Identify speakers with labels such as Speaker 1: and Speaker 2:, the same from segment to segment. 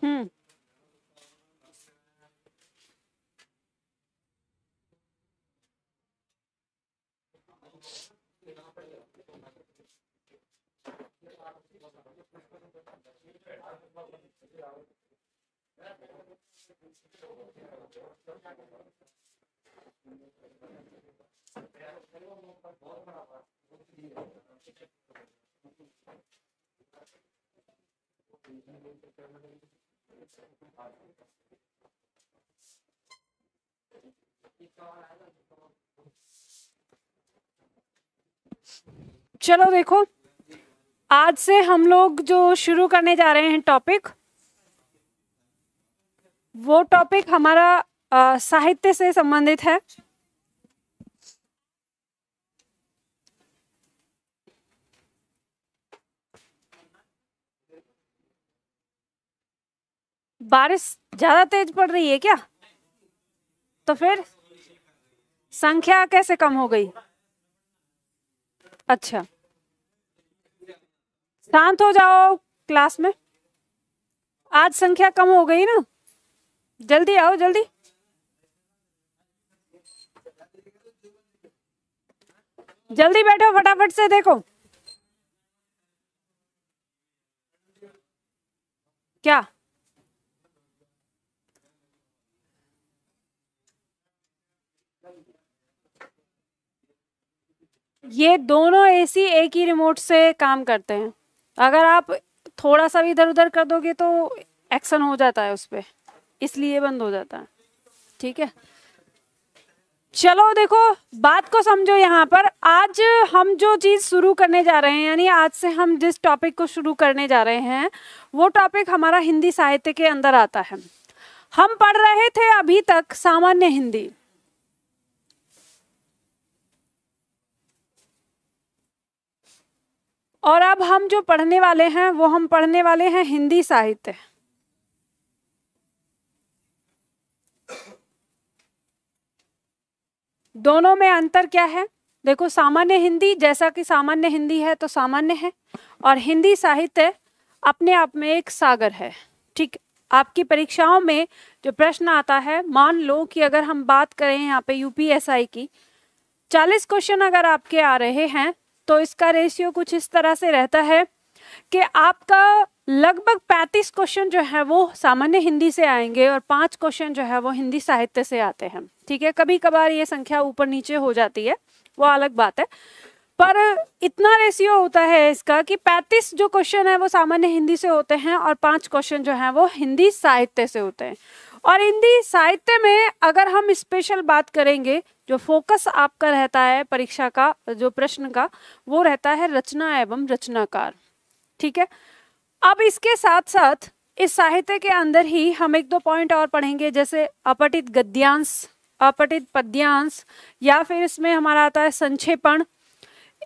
Speaker 1: हम्म hmm. चलो देखो आज से हम लोग जो शुरू करने जा रहे हैं टॉपिक वो टॉपिक हमारा साहित्य से संबंधित है बारिश ज्यादा तेज पड़ रही है क्या तो फिर संख्या कैसे कम हो गई अच्छा शांत हो जाओ क्लास में आज संख्या कम हो गई ना जल्दी आओ जल्दी जल्दी बैठो फटाफट से देखो क्या ये दोनों एसी एक ही रिमोट से काम करते हैं अगर आप थोड़ा सा भी इधर उधर कर दोगे तो एक्शन हो जाता है उस पर इसलिए बंद हो जाता है ठीक है चलो देखो बात को समझो यहाँ पर आज हम जो चीज़ शुरू करने जा रहे हैं यानी आज से हम जिस टॉपिक को शुरू करने जा रहे हैं वो टॉपिक हमारा हिंदी साहित्य के अंदर आता है हम पढ़ रहे थे अभी तक सामान्य हिंदी और अब हम जो पढ़ने वाले हैं वो हम पढ़ने वाले हैं हिंदी साहित्य दोनों में अंतर क्या है देखो सामान्य हिंदी जैसा कि सामान्य हिंदी है तो सामान्य है और हिंदी साहित्य अपने आप में एक सागर है ठीक आपकी परीक्षाओं में जो प्रश्न आता है मान लो कि अगर हम बात करें यहाँ पे यूपीएसआई की चालीस क्वेश्चन अगर आपके आ रहे हैं तो इसका रेशियो कुछ इस तरह से रहता है कि आपका लगभग 35 क्वेश्चन जो है वो सामान्य हिंदी से आएंगे और पांच क्वेश्चन जो है वो हिंदी साहित्य से आते हैं ठीक है कभी कभार ये संख्या ऊपर नीचे हो जाती है वो अलग बात है पर इतना रेशियो होता है इसका कि 35 जो क्वेश्चन है वो सामान्य हिंदी से होते हैं और पांच क्वेश्चन जो है वो हिंदी साहित्य से होते हैं और हिंदी साहित्य में अगर हम स्पेशल बात करेंगे जो फोकस आपका रहता है परीक्षा का जो प्रश्न का वो रहता है रचना एवं रचनाकार ठीक है अब इसके साथ साथ इस साहित्य के अंदर ही हम एक दो पॉइंट और पढ़ेंगे जैसे अपटित गद्यांश अपटित पद्यांश या फिर इसमें हमारा आता है संक्षेपण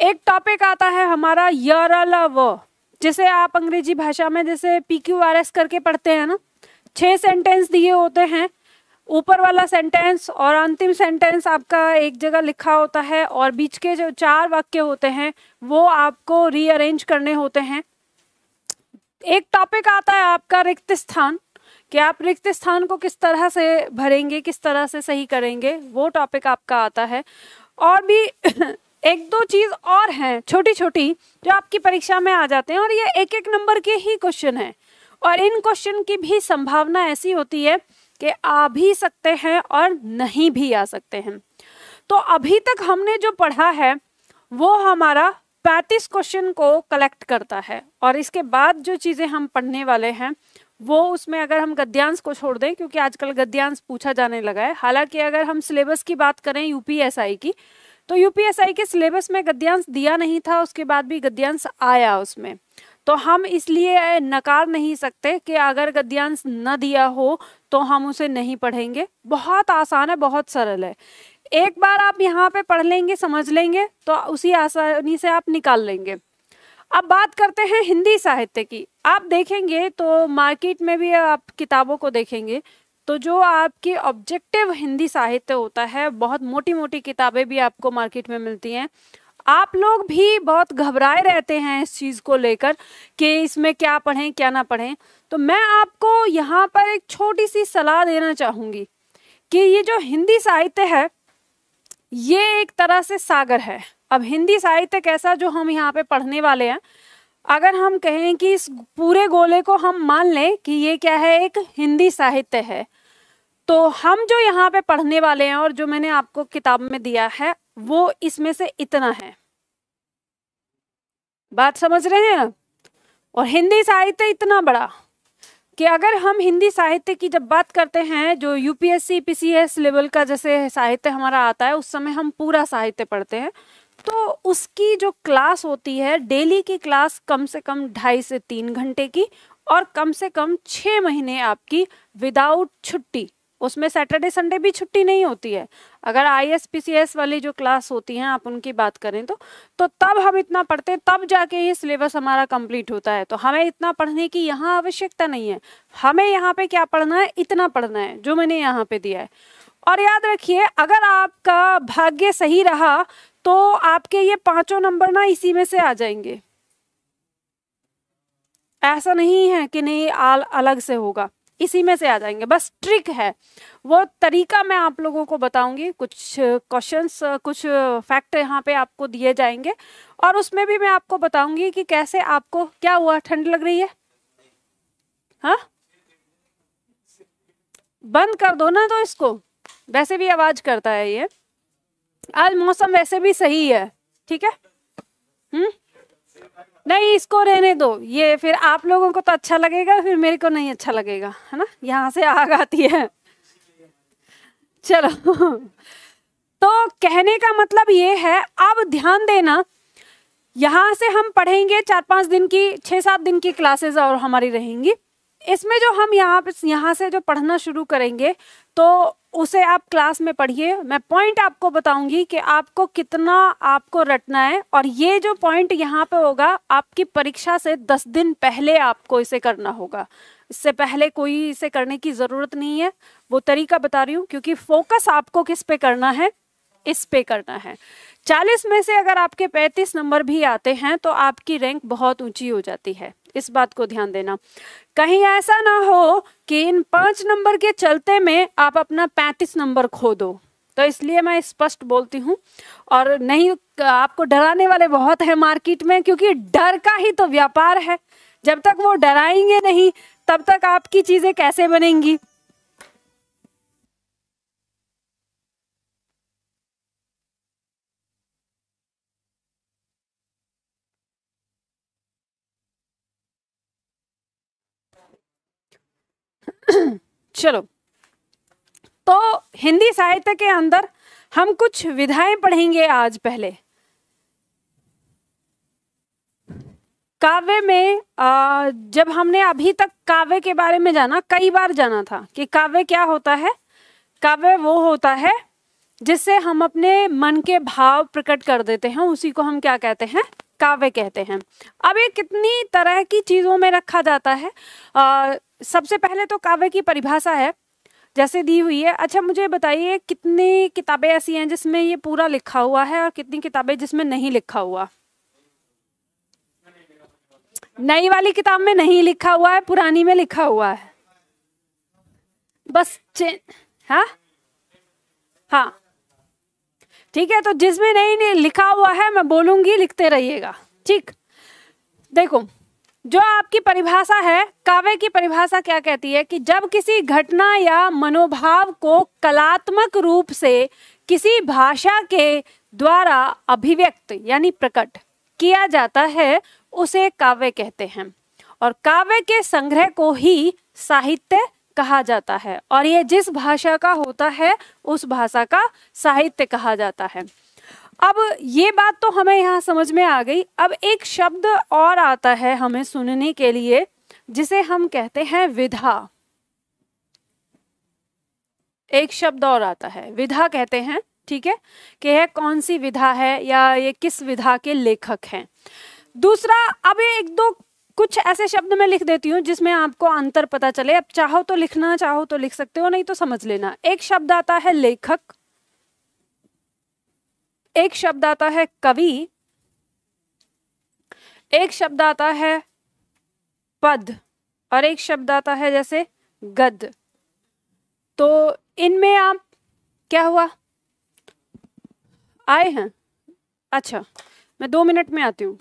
Speaker 1: एक टॉपिक आता है हमारा यरल व जिसे आप अंग्रेजी भाषा में जैसे पी क्यू आर एस करके पढ़ते हैं ना छह सेंटेंस दिए होते हैं ऊपर वाला सेंटेंस और अंतिम सेंटेंस आपका एक जगह लिखा होता है और बीच के जो चार वाक्य होते हैं वो आपको रीअरेंज करने होते हैं एक टॉपिक आता है आपका रिक्त स्थान कि आप रिक्त स्थान को किस तरह से भरेंगे किस तरह से सही करेंगे वो टॉपिक आपका आता है और भी एक दो चीज़ और हैं छोटी छोटी जो आपकी परीक्षा में आ जाते हैं और ये एक एक नंबर के ही क्वेश्चन हैं और इन क्वेश्चन की भी संभावना ऐसी होती है कि आ भी सकते हैं और नहीं भी आ सकते हैं तो अभी तक हमने जो पढ़ा है वो हमारा पैंतीस क्वेश्चन को कलेक्ट करता है और इसके बाद जो चीज़ें हम पढ़ने वाले हैं वो उसमें अगर हम गद्यांश को छोड़ दें क्योंकि आजकल गद्यांश पूछा जाने लगा है हालांकि अगर हम सिलेबस की बात करें यूपीएसआई की तो यूपीएसआई के सिलेबस में गद्यांश दिया नहीं था उसके बाद भी गद्यांश आया उसमें तो हम इसलिए नकार नहीं सकते कि अगर गद्यांश न दिया हो तो हम उसे नहीं पढ़ेंगे बहुत आसान है बहुत सरल है एक बार आप यहाँ पे पढ़ लेंगे समझ लेंगे तो उसी आसानी से आप निकाल लेंगे अब बात करते हैं हिंदी साहित्य की आप देखेंगे तो मार्केट में भी आप किताबों को देखेंगे तो जो आपकी ऑब्जेक्टिव हिंदी साहित्य होता है बहुत मोटी मोटी किताबें भी आपको मार्केट में मिलती हैं आप लोग भी बहुत घबराए रहते हैं इस चीज़ को लेकर कि इसमें क्या पढ़ें क्या ना पढ़ें तो मैं आपको यहाँ पर एक छोटी सी सलाह देना चाहूंगी कि ये जो हिंदी साहित्य है ये एक तरह से सागर है अब हिंदी साहित्य कैसा जो हम यहाँ पे पढ़ने वाले हैं अगर हम कहें कि इस पूरे गोले को हम मान लें कि ये क्या है एक हिंदी साहित्य है तो हम जो यहाँ पे पढ़ने वाले हैं और जो मैंने आपको किताब में दिया है वो इसमें से इतना है बात समझ रहे हैं और हिंदी साहित्य इतना बड़ा कि अगर हम हिंदी साहित्य की जब बात करते हैं जो यूपीएससी पीसीएस लेवल का जैसे साहित्य हमारा आता है उस समय हम पूरा साहित्य पढ़ते हैं तो उसकी जो क्लास होती है डेली की क्लास कम से कम ढाई से तीन घंटे की और कम से कम छः महीने आपकी विदाउट छुट्टी उसमें सैटरडे संडे भी छुट्टी नहीं होती है अगर I S P C S वाली जो क्लास होती हैं आप उनकी बात करें तो तो तब हम इतना पढ़ते हैं तब जाके ये सिलेबस हमारा कंप्लीट होता है तो हमें इतना पढ़ने की यहाँ आवश्यकता नहीं है हमें यहाँ पे क्या पढ़ना है इतना पढ़ना है जो मैंने यहाँ पे दिया है और याद रखिए अगर आपका भाग्य सही रहा तो आपके ये पांचों नंबर ना इसी में से आ जाएंगे ऐसा नहीं है कि नहीं आल अलग से होगा इसी में से आ जाएंगे बस ट्रिक है वो तरीका मैं आप लोगों को बताऊंगी कुछ क्वेश्चंस कुछ फैक्ट यहाँ पे आपको दिए जाएंगे और उसमें भी मैं आपको बताऊंगी कि कैसे आपको क्या हुआ ठंड लग रही है हा? बंद कर दो ना तो इसको वैसे भी आवाज करता है ये आज मौसम वैसे भी सही है ठीक है हम्म नहीं इसको रहने दो ये फिर आप लोगों को तो अच्छा लगेगा फिर मेरे को नहीं अच्छा लगेगा है ना यहाँ से आग आती है चलो तो कहने का मतलब ये है अब ध्यान देना यहाँ से हम पढ़ेंगे चार पांच दिन की छह सात दिन की क्लासेस और हमारी रहेंगी इसमें जो हम यहाँ यहाँ से जो पढ़ना शुरू करेंगे तो उसे आप क्लास में पढ़िए मैं पॉइंट आपको बताऊंगी कि आपको कितना आपको रटना है और ये जो पॉइंट यहाँ पे होगा आपकी परीक्षा से दस दिन पहले आपको इसे करना होगा इससे पहले कोई इसे करने की ज़रूरत नहीं है वो तरीका बता रही हूँ क्योंकि फोकस आपको किस पे करना है इस पे करना है 40 में से अगर आपके 35 नंबर भी आते हैं तो आपकी रैंक बहुत ऊंची हो जाती है इस बात को ध्यान देना कहीं ऐसा ना हो कि इन पांच नंबर के चलते में आप अपना 35 नंबर खो दो तो इसलिए मैं स्पष्ट बोलती हूँ और नहीं आपको डराने वाले बहुत है मार्केट में क्योंकि डर का ही तो व्यापार है जब तक वो डराएंगे नहीं तब तक आपकी चीज़ें कैसे बनेंगी चलो तो हिंदी साहित्य के अंदर हम कुछ विधाएं पढ़ेंगे आज पहले काव्य में आ, जब हमने अभी तक काव्य के बारे में जाना कई बार जाना था कि काव्य क्या होता है काव्य वो होता है जिससे हम अपने मन के भाव प्रकट कर देते हैं उसी को हम क्या कहते हैं काव्य कहते हैं अब ये कितनी तरह की चीज़ों में रखा जाता है अः सबसे पहले तो काव्य की परिभाषा है जैसे दी हुई है अच्छा मुझे बताइए कितनी किताबें ऐसी हैं जिसमें ये पूरा लिखा हुआ है और कितनी किताबें जिसमें नहीं लिखा हुआ नई वाली किताब में नहीं लिखा हुआ है पुरानी में लिखा हुआ है बस हा हा हाँ ठीक है तो जिसमें नहीं, नहीं लिखा हुआ है मैं बोलूंगी लिखते रहिएगा ठीक देखो जो आपकी परिभाषा है काव्य की परिभाषा क्या कहती है कि जब किसी घटना या मनोभाव को कलात्मक रूप से किसी भाषा के द्वारा अभिव्यक्त यानी प्रकट किया जाता है उसे काव्य कहते हैं और काव्य के संग्रह को ही साहित्य कहा जाता है और ये जिस भाषा का होता है उस भाषा का साहित्य कहा जाता है अब ये बात तो हमें यहाँ समझ में आ गई अब एक शब्द और आता है हमें सुनने के लिए जिसे हम कहते हैं विधा एक शब्द और आता है विधा कहते हैं ठीक है कि यह कौन सी विधा है या ये किस विधा के लेखक हैं दूसरा अब एक दो कुछ ऐसे शब्द मैं लिख देती हूँ जिसमें आपको अंतर पता चले अब चाहो तो लिखना चाहो तो लिख सकते हो नहीं तो समझ लेना एक शब्द आता है लेखक एक शब्द आता है कवि एक शब्द आता है पद और एक शब्द आता है जैसे गद तो इनमें आप क्या हुआ आए हैं अच्छा मैं दो मिनट में आती हूँ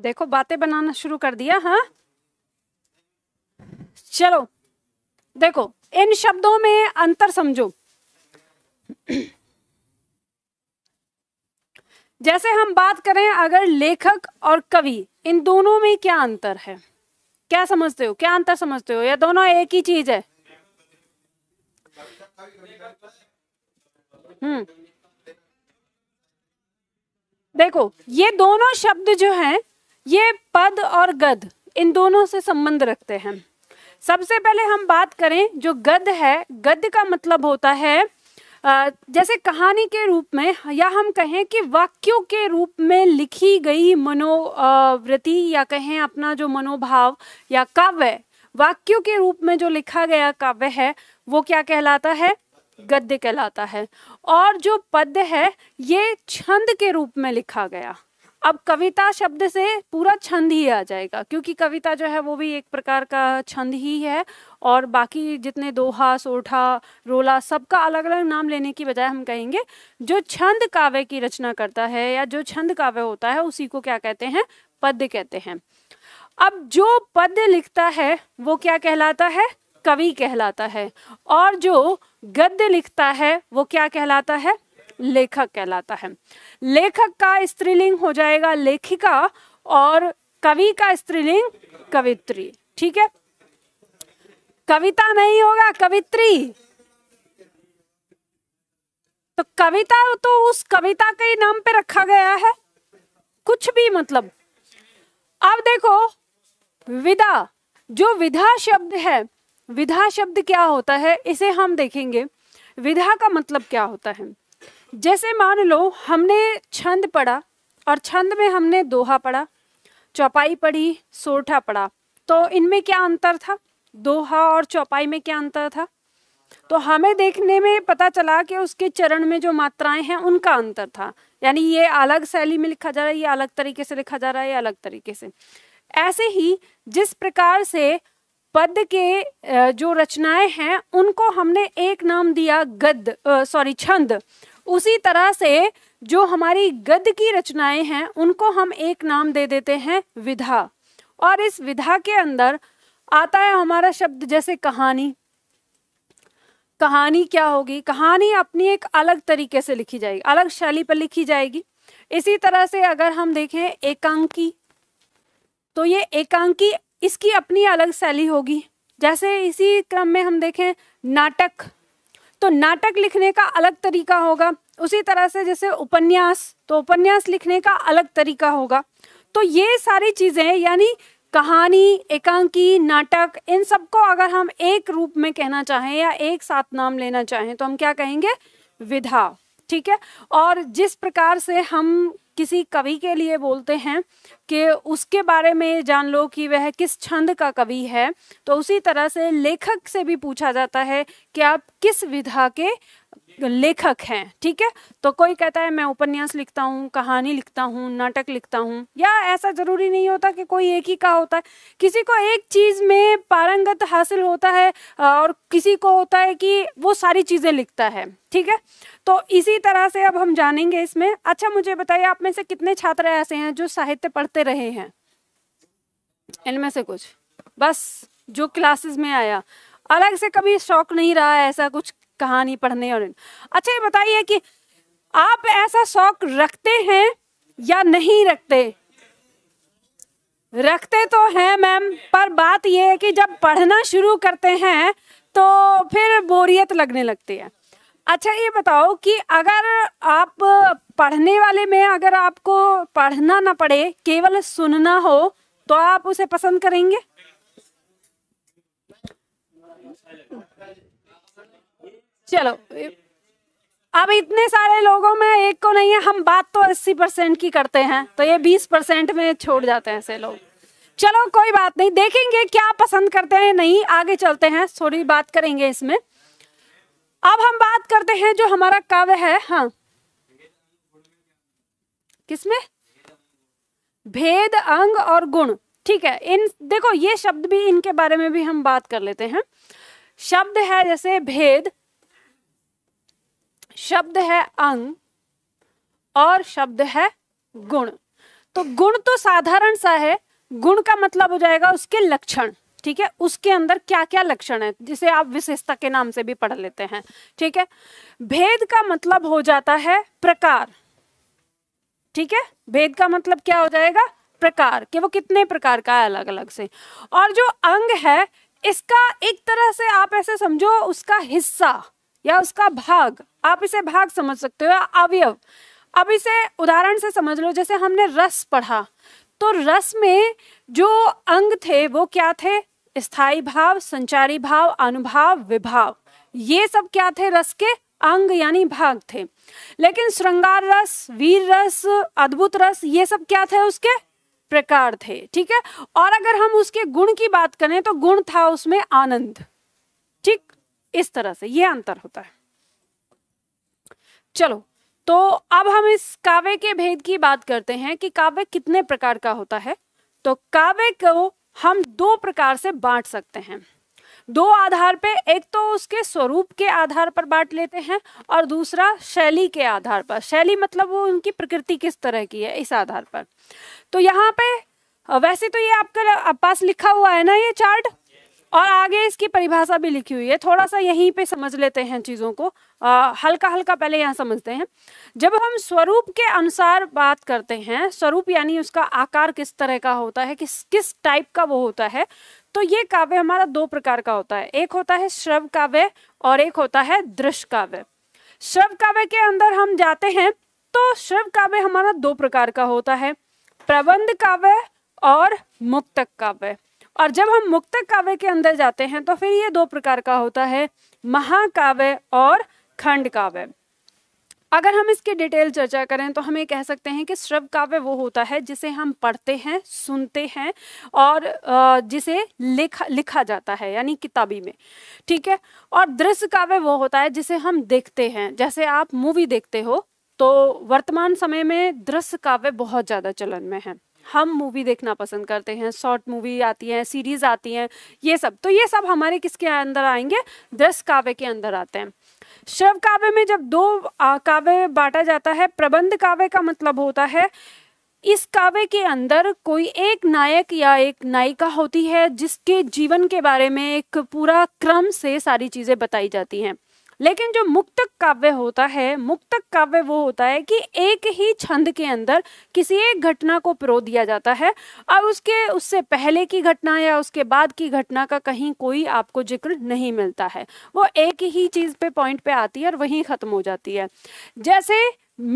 Speaker 1: देखो बातें बनाना शुरू कर दिया हाँ चलो देखो इन शब्दों में अंतर समझो जैसे हम बात करें अगर लेखक और कवि इन दोनों में क्या अंतर है क्या समझते हो क्या अंतर समझते हो या दोनों एक ही चीज है हम्म देखो ये दोनों शब्द जो हैं ये पद और गद इन दोनों से संबंध रखते हैं सबसे पहले हम बात करें जो गद है गद का मतलब होता है जैसे कहानी के रूप में या हम कहें कि वाक्यों के रूप में लिखी गई मनोवृत्ति या कहें अपना जो मनोभाव या काव्य वाक्यों के रूप में जो लिखा गया काव्य है वो क्या कहलाता है गद्य कहलाता है और जो पद्य है ये छंद के रूप में लिखा गया अब कविता शब्द से पूरा छंद ही आ जाएगा क्योंकि कविता जो है वो भी एक प्रकार का छंद ही है और बाकी जितने दोहा सोठा रोला सबका अलग अलग नाम लेने की बजाय हम कहेंगे जो छंद काव्य की रचना करता है या जो छंद काव्य होता है उसी को क्या कहते हैं पद्य कहते हैं अब जो पद्य लिखता है वो क्या कहलाता है कवि कहलाता है और जो गद्य लिखता है वो क्या कहलाता है लेखक कहलाता है लेखक का स्त्रीलिंग हो जाएगा लेखिका और कवि का स्त्रीलिंग कवित्री ठीक है कविता नहीं होगा कवित्री तो कविता तो उस कविता के नाम पे रखा गया है कुछ भी मतलब अब देखो विदा जो विधा शब्द है विधा शब्द क्या होता है इसे हम देखेंगे विधा का मतलब क्या होता है जैसे मान लो हमने छंद पढ़ा और छंद में हमने दोहा पढ़ा चौपाई पढ़ी सोठा पढ़ा तो इनमें क्या अंतर था दोहा और चौपाई में क्या अंतर था तो हमें देखने में पता चला कि उसके चरण में जो मात्राएं हैं उनका अंतर था यानी ये अलग शैली में लिखा जा रहा है ये अलग तरीके से लिखा जा रहा है या अलग तरीके से ऐसे ही जिस प्रकार से पद के जो रचनाएं हैं उनको हमने एक नाम दिया गद्य सॉरी छंद उसी तरह से जो हमारी गद की रचनाएं हैं उनको हम एक नाम दे देते हैं विधा और इस विधा के अंदर आता है हमारा शब्द जैसे कहानी कहानी क्या होगी कहानी अपनी एक अलग तरीके से लिखी जाएगी अलग शैली पर लिखी जाएगी इसी तरह से अगर हम देखें एकांकी तो ये एकांकी इसकी अपनी अलग शैली होगी जैसे इसी क्रम में हम देखें नाटक तो नाटक लिखने का अलग तरीका होगा उसी तरह से जैसे उपन्यास तो उपन्यास लिखने का अलग तरीका होगा तो ये सारी चीज़ें यानी कहानी एकांकी नाटक इन सबको अगर हम एक रूप में कहना चाहें या एक साथ नाम लेना चाहें तो हम क्या कहेंगे विधा ठीक है और जिस प्रकार से हम किसी कवि के लिए बोलते हैं कि उसके बारे में जान लो कि वह किस छंद का कवि है तो उसी तरह से लेखक से भी पूछा जाता है कि आप किस विधा के लेखक हैं ठीक है तो कोई कहता है मैं उपन्यास लिखता हूँ कहानी लिखता हूँ नाटक लिखता हूँ या ऐसा ज़रूरी नहीं होता कि कोई एक ही का होता है किसी को एक चीज़ में पारंगत हासिल होता है और किसी को होता है कि वो सारी चीज़ें लिखता है ठीक है तो इसी तरह से अब हम जानेंगे इसमें अच्छा मुझे बताइए आप में से कितने छात्र ऐसे हैं जो साहित्य पढ़ते रहे हैं इनमें से कुछ बस जो क्लासेस में आया अलग से कभी शौक नहीं रहा ऐसा कुछ कहानी पढ़ने और अच्छा ये बताइए कि आप ऐसा शौक रखते हैं या नहीं रखते रखते तो हैं मैम पर बात यह है कि जब पढ़ना शुरू करते हैं तो फिर बोरियत लगने लगती है अच्छा ये बताओ कि अगर आप पढ़ने वाले में अगर आपको पढ़ना ना पड़े केवल सुनना हो तो आप उसे पसंद करेंगे चलो अब इतने सारे लोगों में एक को नहीं है हम बात तो अस्सी परसेंट की करते हैं तो ये बीस परसेंट में छोड़ जाते हैं ऐसे लोग चलो कोई बात नहीं देखेंगे क्या पसंद करते हैं नहीं आगे चलते हैं थोड़ी बात करेंगे इसमें अब हम बात करते हैं जो हमारा काव्य है हाँ किसमें भेद अंग और गुण ठीक है इन देखो ये शब्द भी इनके बारे में भी हम बात कर लेते हैं शब्द है जैसे भेद शब्द है अंग और शब्द है गुण तो गुण तो साधारण सा है गुण का मतलब हो जाएगा उसके लक्षण ठीक है उसके अंदर क्या क्या लक्षण है जिसे आप विशेषता के नाम से भी पढ़ लेते हैं ठीक है भेद का मतलब हो जाता है प्रकार ठीक है भेद का मतलब क्या हो जाएगा प्रकार कि वो कितने प्रकार का है अलग अलग से और जो अंग है इसका एक तरह से आप ऐसे समझो उसका हिस्सा या उसका भाग आप इसे भाग समझ सकते हो या अवयव अब इसे उदाहरण से समझ लो जैसे हमने रस पढ़ा तो रस में जो अंग थे वो क्या थे स्थायी भाव संचारी भाव अनुभाव विभाव ये सब क्या थे रस के अंग यानी भाग थे लेकिन श्रृंगार रस वीर रस अद्भुत रस ये सब क्या थे उसके प्रकार थे ठीक है और अगर हम उसके गुण की बात करें तो गुण था उसमें आनंद ठीक इस तरह से ये अंतर होता है चलो तो अब हम इस काव्य के भेद की बात करते हैं कि काव्य कितने प्रकार का होता है तो काव्य को हम दो प्रकार से बांट सकते हैं दो आधार पे एक तो उसके स्वरूप के आधार पर बांट लेते हैं और दूसरा शैली के आधार पर शैली मतलब वो उनकी प्रकृति किस तरह की है इस आधार पर तो यहाँ पे वैसे तो ये आपका पास लिखा हुआ है ना ये चार्ट और आगे इसकी परिभाषा भी लिखी हुई है थोड़ा सा यहीं पे समझ लेते हैं चीज़ों को आ, हल्का हल्का पहले यहाँ समझते हैं जब हम स्वरूप के अनुसार बात करते हैं स्वरूप यानी उसका आकार किस तरह का होता है किस किस टाइप का वो होता है तो ये काव्य हमारा दो प्रकार का होता है एक होता है श्रव काव्य और एक होता है दृश्य काव्य श्रव काव्य के अंदर हम जाते हैं तो श्रव काव्य हमारा दो प्रकार का होता है प्रबंध काव्य और मुक्तक काव्य और जब हम मुक्तक काव्य के अंदर जाते हैं तो फिर ये दो प्रकार का होता है महाकाव्य और खंड काव्य अगर हम इसकी डिटेल चर्चा करें तो हम ये कह सकते हैं कि श्रव काव्य वो होता है जिसे हम पढ़ते हैं सुनते हैं और जिसे लिखा लिखा जाता है यानी किताबी में ठीक है और दृश्य काव्य वो होता है जिसे हम देखते हैं जैसे आप मूवी देखते हो तो वर्तमान समय में दृश्य काव्य बहुत ज़्यादा चलन में है हम मूवी देखना पसंद करते हैं शॉर्ट मूवी आती हैं सीरीज़ आती हैं ये सब तो ये सब हमारे किसके अंदर आएंगे दस काव्य के अंदर आते हैं शव काव्य में जब दो काव्य बांटा जाता है प्रबंध काव्य का मतलब होता है इस काव्य के अंदर कोई एक नायक या एक नायिका होती है जिसके जीवन के बारे में एक पूरा क्रम से सारी चीज़ें बताई जाती हैं लेकिन जो मुक्तक काव्य होता है मुक्तक काव्य वो होता है कि एक ही छंद के अंदर किसी एक घटना को प्रो दिया जाता है और उसके उससे पहले की घटना या उसके बाद की घटना का कहीं कोई आपको जिक्र नहीं मिलता है वो एक ही चीज़ पे पॉइंट पे आती है और वहीं ख़त्म हो जाती है जैसे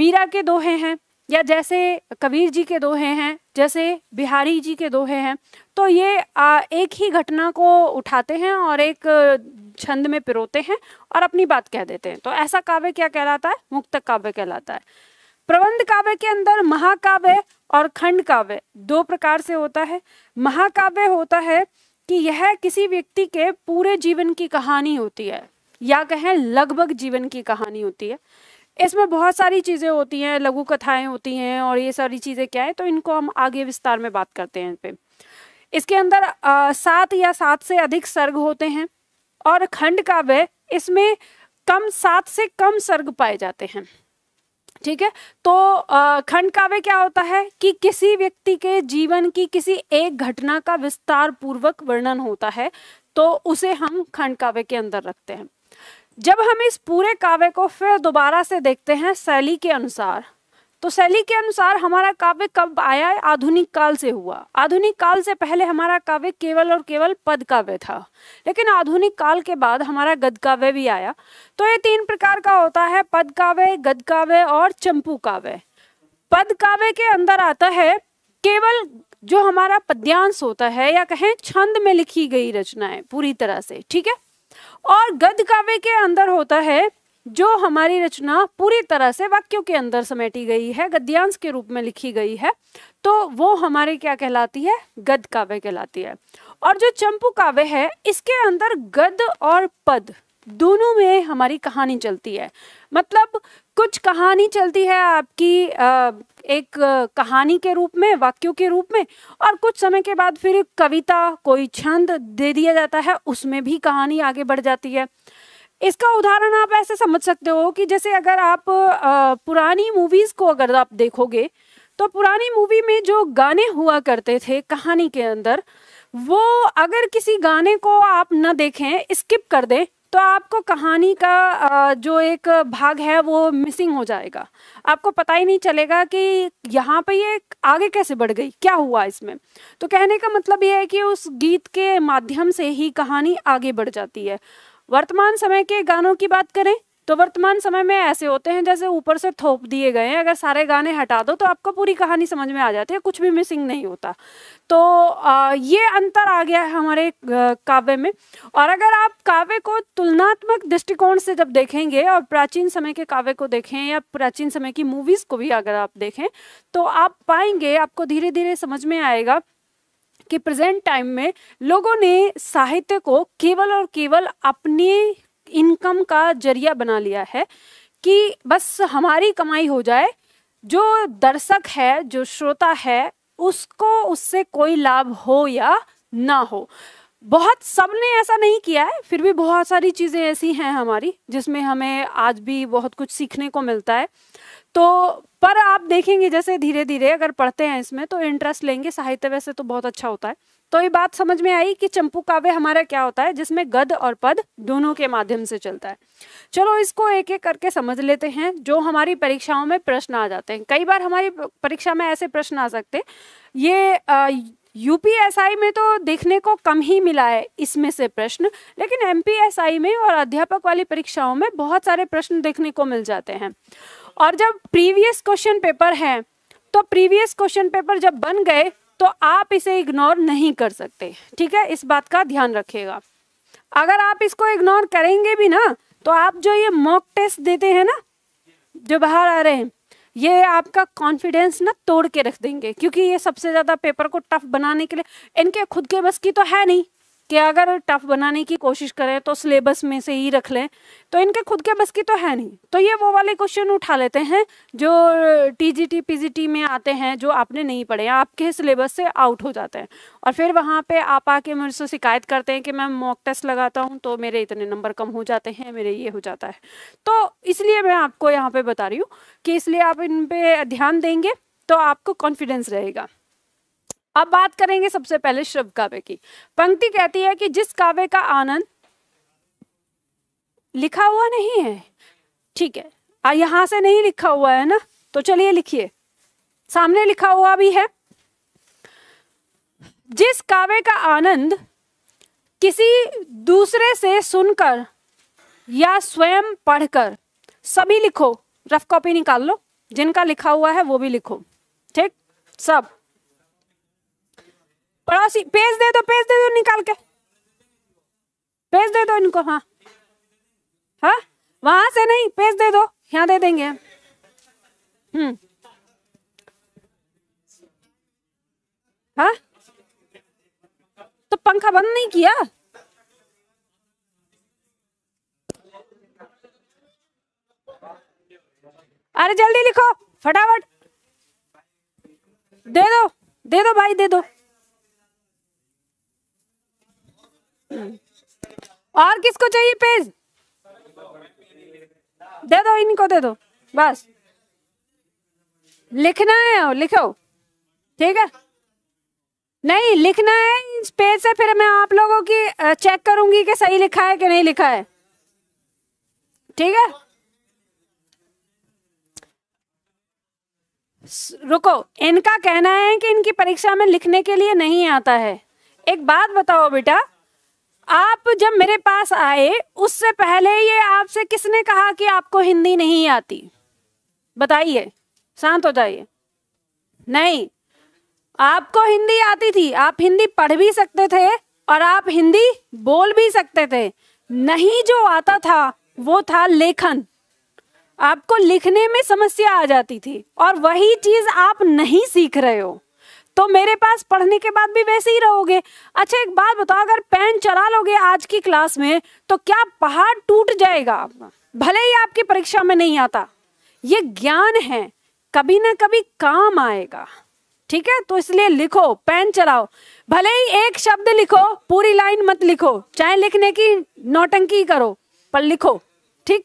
Speaker 1: मीरा के दोहे हैं या जैसे कबीर जी के दोहे हैं जैसे बिहारी जी के दोहे हैं तो ये आ, एक ही घटना को उठाते हैं और एक छंद में पिरोते हैं और अपनी बात कह देते हैं तो ऐसा काव्य क्या कहलाता है मुक्त काव्य कहलाता है प्रबंध काव्य के अंदर महाकाव्य और खंड काव्य दो प्रकार से होता है महाकाव्य होता है कि यह किसी व्यक्ति के पूरे जीवन की कहानी होती है या कहें लगभग जीवन की कहानी होती है इसमें बहुत सारी चीज़ें होती हैं लघु कथाएं होती हैं और ये सारी चीज़ें क्या है तो इनको हम आगे विस्तार में बात करते हैं इन पे इसके अंदर सात या सात से अधिक सर्ग होते हैं और खंड काव्य इसमें कम सात से कम सर्ग पाए जाते हैं ठीक है तो खंड काव्य क्या होता है कि किसी व्यक्ति के जीवन की किसी एक घटना का विस्तार पूर्वक वर्णन होता है तो उसे हम खंड काव्य के अंदर रखते हैं जब हम इस पूरे काव्य को फिर दोबारा से देखते हैं शैली के अनुसार तो शैली के अनुसार हमारा काव्य कब आया आधुनिक काल से हुआ आधुनिक काल से पहले हमारा काव्य केवल और केवल पद काव्य था लेकिन आधुनिक काल के बाद हमारा गद काव्य भी आया तो ये तीन प्रकार का होता है पद काव्य गद काव्य और चंपू काव्य पद काव्य के अंदर आता है केवल जो हमारा पद्यांश होता है या कहें छंद में लिखी गई रचनाएं पूरी तरह से ठीक है और गद काव्य के अंदर होता है जो हमारी रचना पूरी तरह से वाक्यों के अंदर समेटी गई है गद्यांश के रूप में लिखी गई है तो वो हमारे क्या कहलाती है गद काव्य कहलाती है और जो चंपू काव्य है इसके अंदर गद और पद दोनों में हमारी कहानी चलती है मतलब कुछ कहानी चलती है आपकी एक कहानी के रूप में वाक्यों के रूप में और कुछ समय के बाद फिर कविता कोई छंद दे दिया जाता है उसमें भी कहानी आगे बढ़ जाती है इसका उदाहरण आप ऐसे समझ सकते हो कि जैसे अगर आप आ, पुरानी मूवीज़ को अगर आप देखोगे तो पुरानी मूवी में जो गाने हुआ करते थे कहानी के अंदर वो अगर किसी गाने को आप न देखें स्किप कर दें तो आपको कहानी का जो एक भाग है वो मिसिंग हो जाएगा आपको पता ही नहीं चलेगा कि यहाँ पे ये आगे कैसे बढ़ गई क्या हुआ इसमें तो कहने का मतलब ये है कि उस गीत के माध्यम से ही कहानी आगे बढ़ जाती है वर्तमान समय के गानों की बात करें तो वर्तमान समय में ऐसे होते हैं जैसे ऊपर से थोप दिए गए हैं अगर सारे गाने हटा दो तो आपको पूरी कहानी समझ में आ जाती है कुछ भी मिसिंग नहीं होता तो आ, ये अंतर आ गया है हमारे काव्य में और अगर आप काव्य को तुलनात्मक दृष्टिकोण से जब देखेंगे और प्राचीन समय के काव्य को देखें या प्राचीन समय की मूवीज़ को भी अगर आप देखें तो आप पाएंगे आपको धीरे धीरे समझ में आएगा कि प्रेजेंट टाइम में लोगों ने साहित्य को केवल और केवल अपने इनकम का जरिया बना लिया है कि बस हमारी कमाई हो जाए जो दर्शक है जो श्रोता है उसको उससे कोई लाभ हो या ना हो बहुत सब ने ऐसा नहीं किया है फिर भी बहुत सारी चीज़ें ऐसी हैं हमारी जिसमें हमें आज भी बहुत कुछ सीखने को मिलता है तो पर आप देखेंगे जैसे धीरे धीरे अगर पढ़ते हैं इसमें तो इंटरेस्ट लेंगे साहित्य वैसे तो बहुत अच्छा होता है तो ये बात समझ में आई कि चंपू काव्य हमारा क्या होता है जिसमें गद और पद दोनों के माध्यम से चलता है चलो इसको एक एक करके समझ लेते हैं जो हमारी परीक्षाओं में प्रश्न आ जाते हैं कई बार हमारी परीक्षा में ऐसे प्रश्न आ सकते ये आ, यूपीएसआई में तो देखने को कम ही मिला है इसमें से प्रश्न लेकिन एमपीएसआई में और अध्यापक वाली परीक्षाओं में बहुत सारे प्रश्न देखने को मिल जाते हैं और जब प्रीवियस क्वेश्चन पेपर हैं तो प्रीवियस क्वेश्चन पेपर जब बन गए तो आप इसे इग्नोर नहीं कर सकते ठीक है इस बात का ध्यान रखिएगा अगर आप इसको इग्नोर करेंगे भी ना तो आप जो ये मॉक टेस्ट देते हैं ना जो बाहर आ रहे हैं ये आपका कॉन्फिडेंस ना तोड़ के रख देंगे क्योंकि ये सबसे ज़्यादा पेपर को टफ बनाने के लिए इनके खुद के बस की तो है नहीं कि अगर टफ बनाने की कोशिश करें तो सिलेबस में से ही रख लें तो इनके खुद के बस की तो है नहीं तो ये वो वाले क्वेश्चन उठा लेते हैं जो टीजीटी पीजीटी में आते हैं जो आपने नहीं पढ़े आपके सिलेबस से आउट हो जाते हैं और फिर वहाँ पे आप आके मेरे से शिकायत करते हैं कि मैं मॉक टेस्ट लगाता हूँ तो मेरे इतने नंबर कम हो जाते हैं मेरे ये हो जाता है तो इसलिए मैं आपको यहाँ पर बता रही हूँ कि इसलिए आप इन पर ध्यान देंगे तो आपको कॉन्फिडेंस रहेगा अब बात करेंगे सबसे पहले श्रव काव्य की पंक्ति कहती है कि जिस काव्य का आनंद लिखा हुआ नहीं है ठीक है यहां से नहीं लिखा हुआ है ना तो चलिए लिखिए सामने लिखा हुआ भी है जिस काव्य का आनंद किसी दूसरे से सुनकर या स्वयं पढ़कर सभी लिखो रफ कॉपी निकाल लो जिनका लिखा हुआ है वो भी लिखो ठीक सब पड़ोसी पेज दे दो तो, पेज दे दो तो निकाल के पेज दे दो तो इनको हाँ हाँ वहां से नहीं पेज दे दो यहाँ दे देंगे हम हम्म हाँ तो पंखा बंद नहीं किया अरे जल्दी लिखो फटाफट दे दो दे दो भाई दे दो और किसको चाहिए पेज दे दो इनको दे दो बस लिखना है लिखो ठीक है नहीं लिखना है इस पेज से फिर मैं आप लोगों की चेक करूंगी कि सही लिखा है कि नहीं लिखा है ठीक है रुको इनका कहना है कि इनकी परीक्षा में लिखने के लिए नहीं आता है एक बात बताओ बेटा आप जब मेरे पास आए उससे पहले ये आपसे किसने कहा कि आपको हिंदी नहीं आती बताइए शांत हो जाइए नहीं आपको हिंदी आती थी आप हिंदी पढ़ भी सकते थे और आप हिंदी बोल भी सकते थे नहीं जो आता था वो था लेखन आपको लिखने में समस्या आ जाती थी और वही चीज आप नहीं सीख रहे हो तो मेरे पास पढ़ने के बाद भी वैसे ही रहोगे अच्छा एक बात बताओ अगर पेन चला लोगे आज की क्लास में तो क्या पहाड़ टूट जाएगा भले ही आपकी परीक्षा में नहीं आता ये ज्ञान है कभी ना कभी काम आएगा ठीक है तो इसलिए लिखो पेन चलाओ भले ही एक शब्द लिखो पूरी लाइन मत लिखो चाहे लिखने की नौटंकी करो पर लिखो ठीक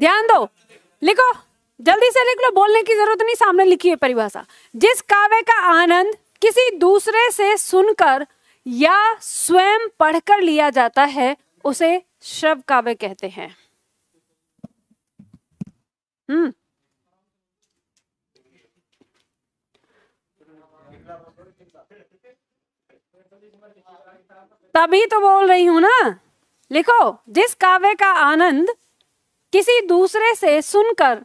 Speaker 1: ध्यान दो लिखो जल्दी से लिख लो बोलने की जरूरत नहीं सामने लिखी है परिभाषा जिस काव्य का आनंद किसी दूसरे से सुनकर या स्वयं पढ़कर लिया जाता है उसे श्रव काव्य कहते हैं हम्म तभी तो बोल रही हूं ना लिखो जिस काव्य का आनंद किसी दूसरे से सुनकर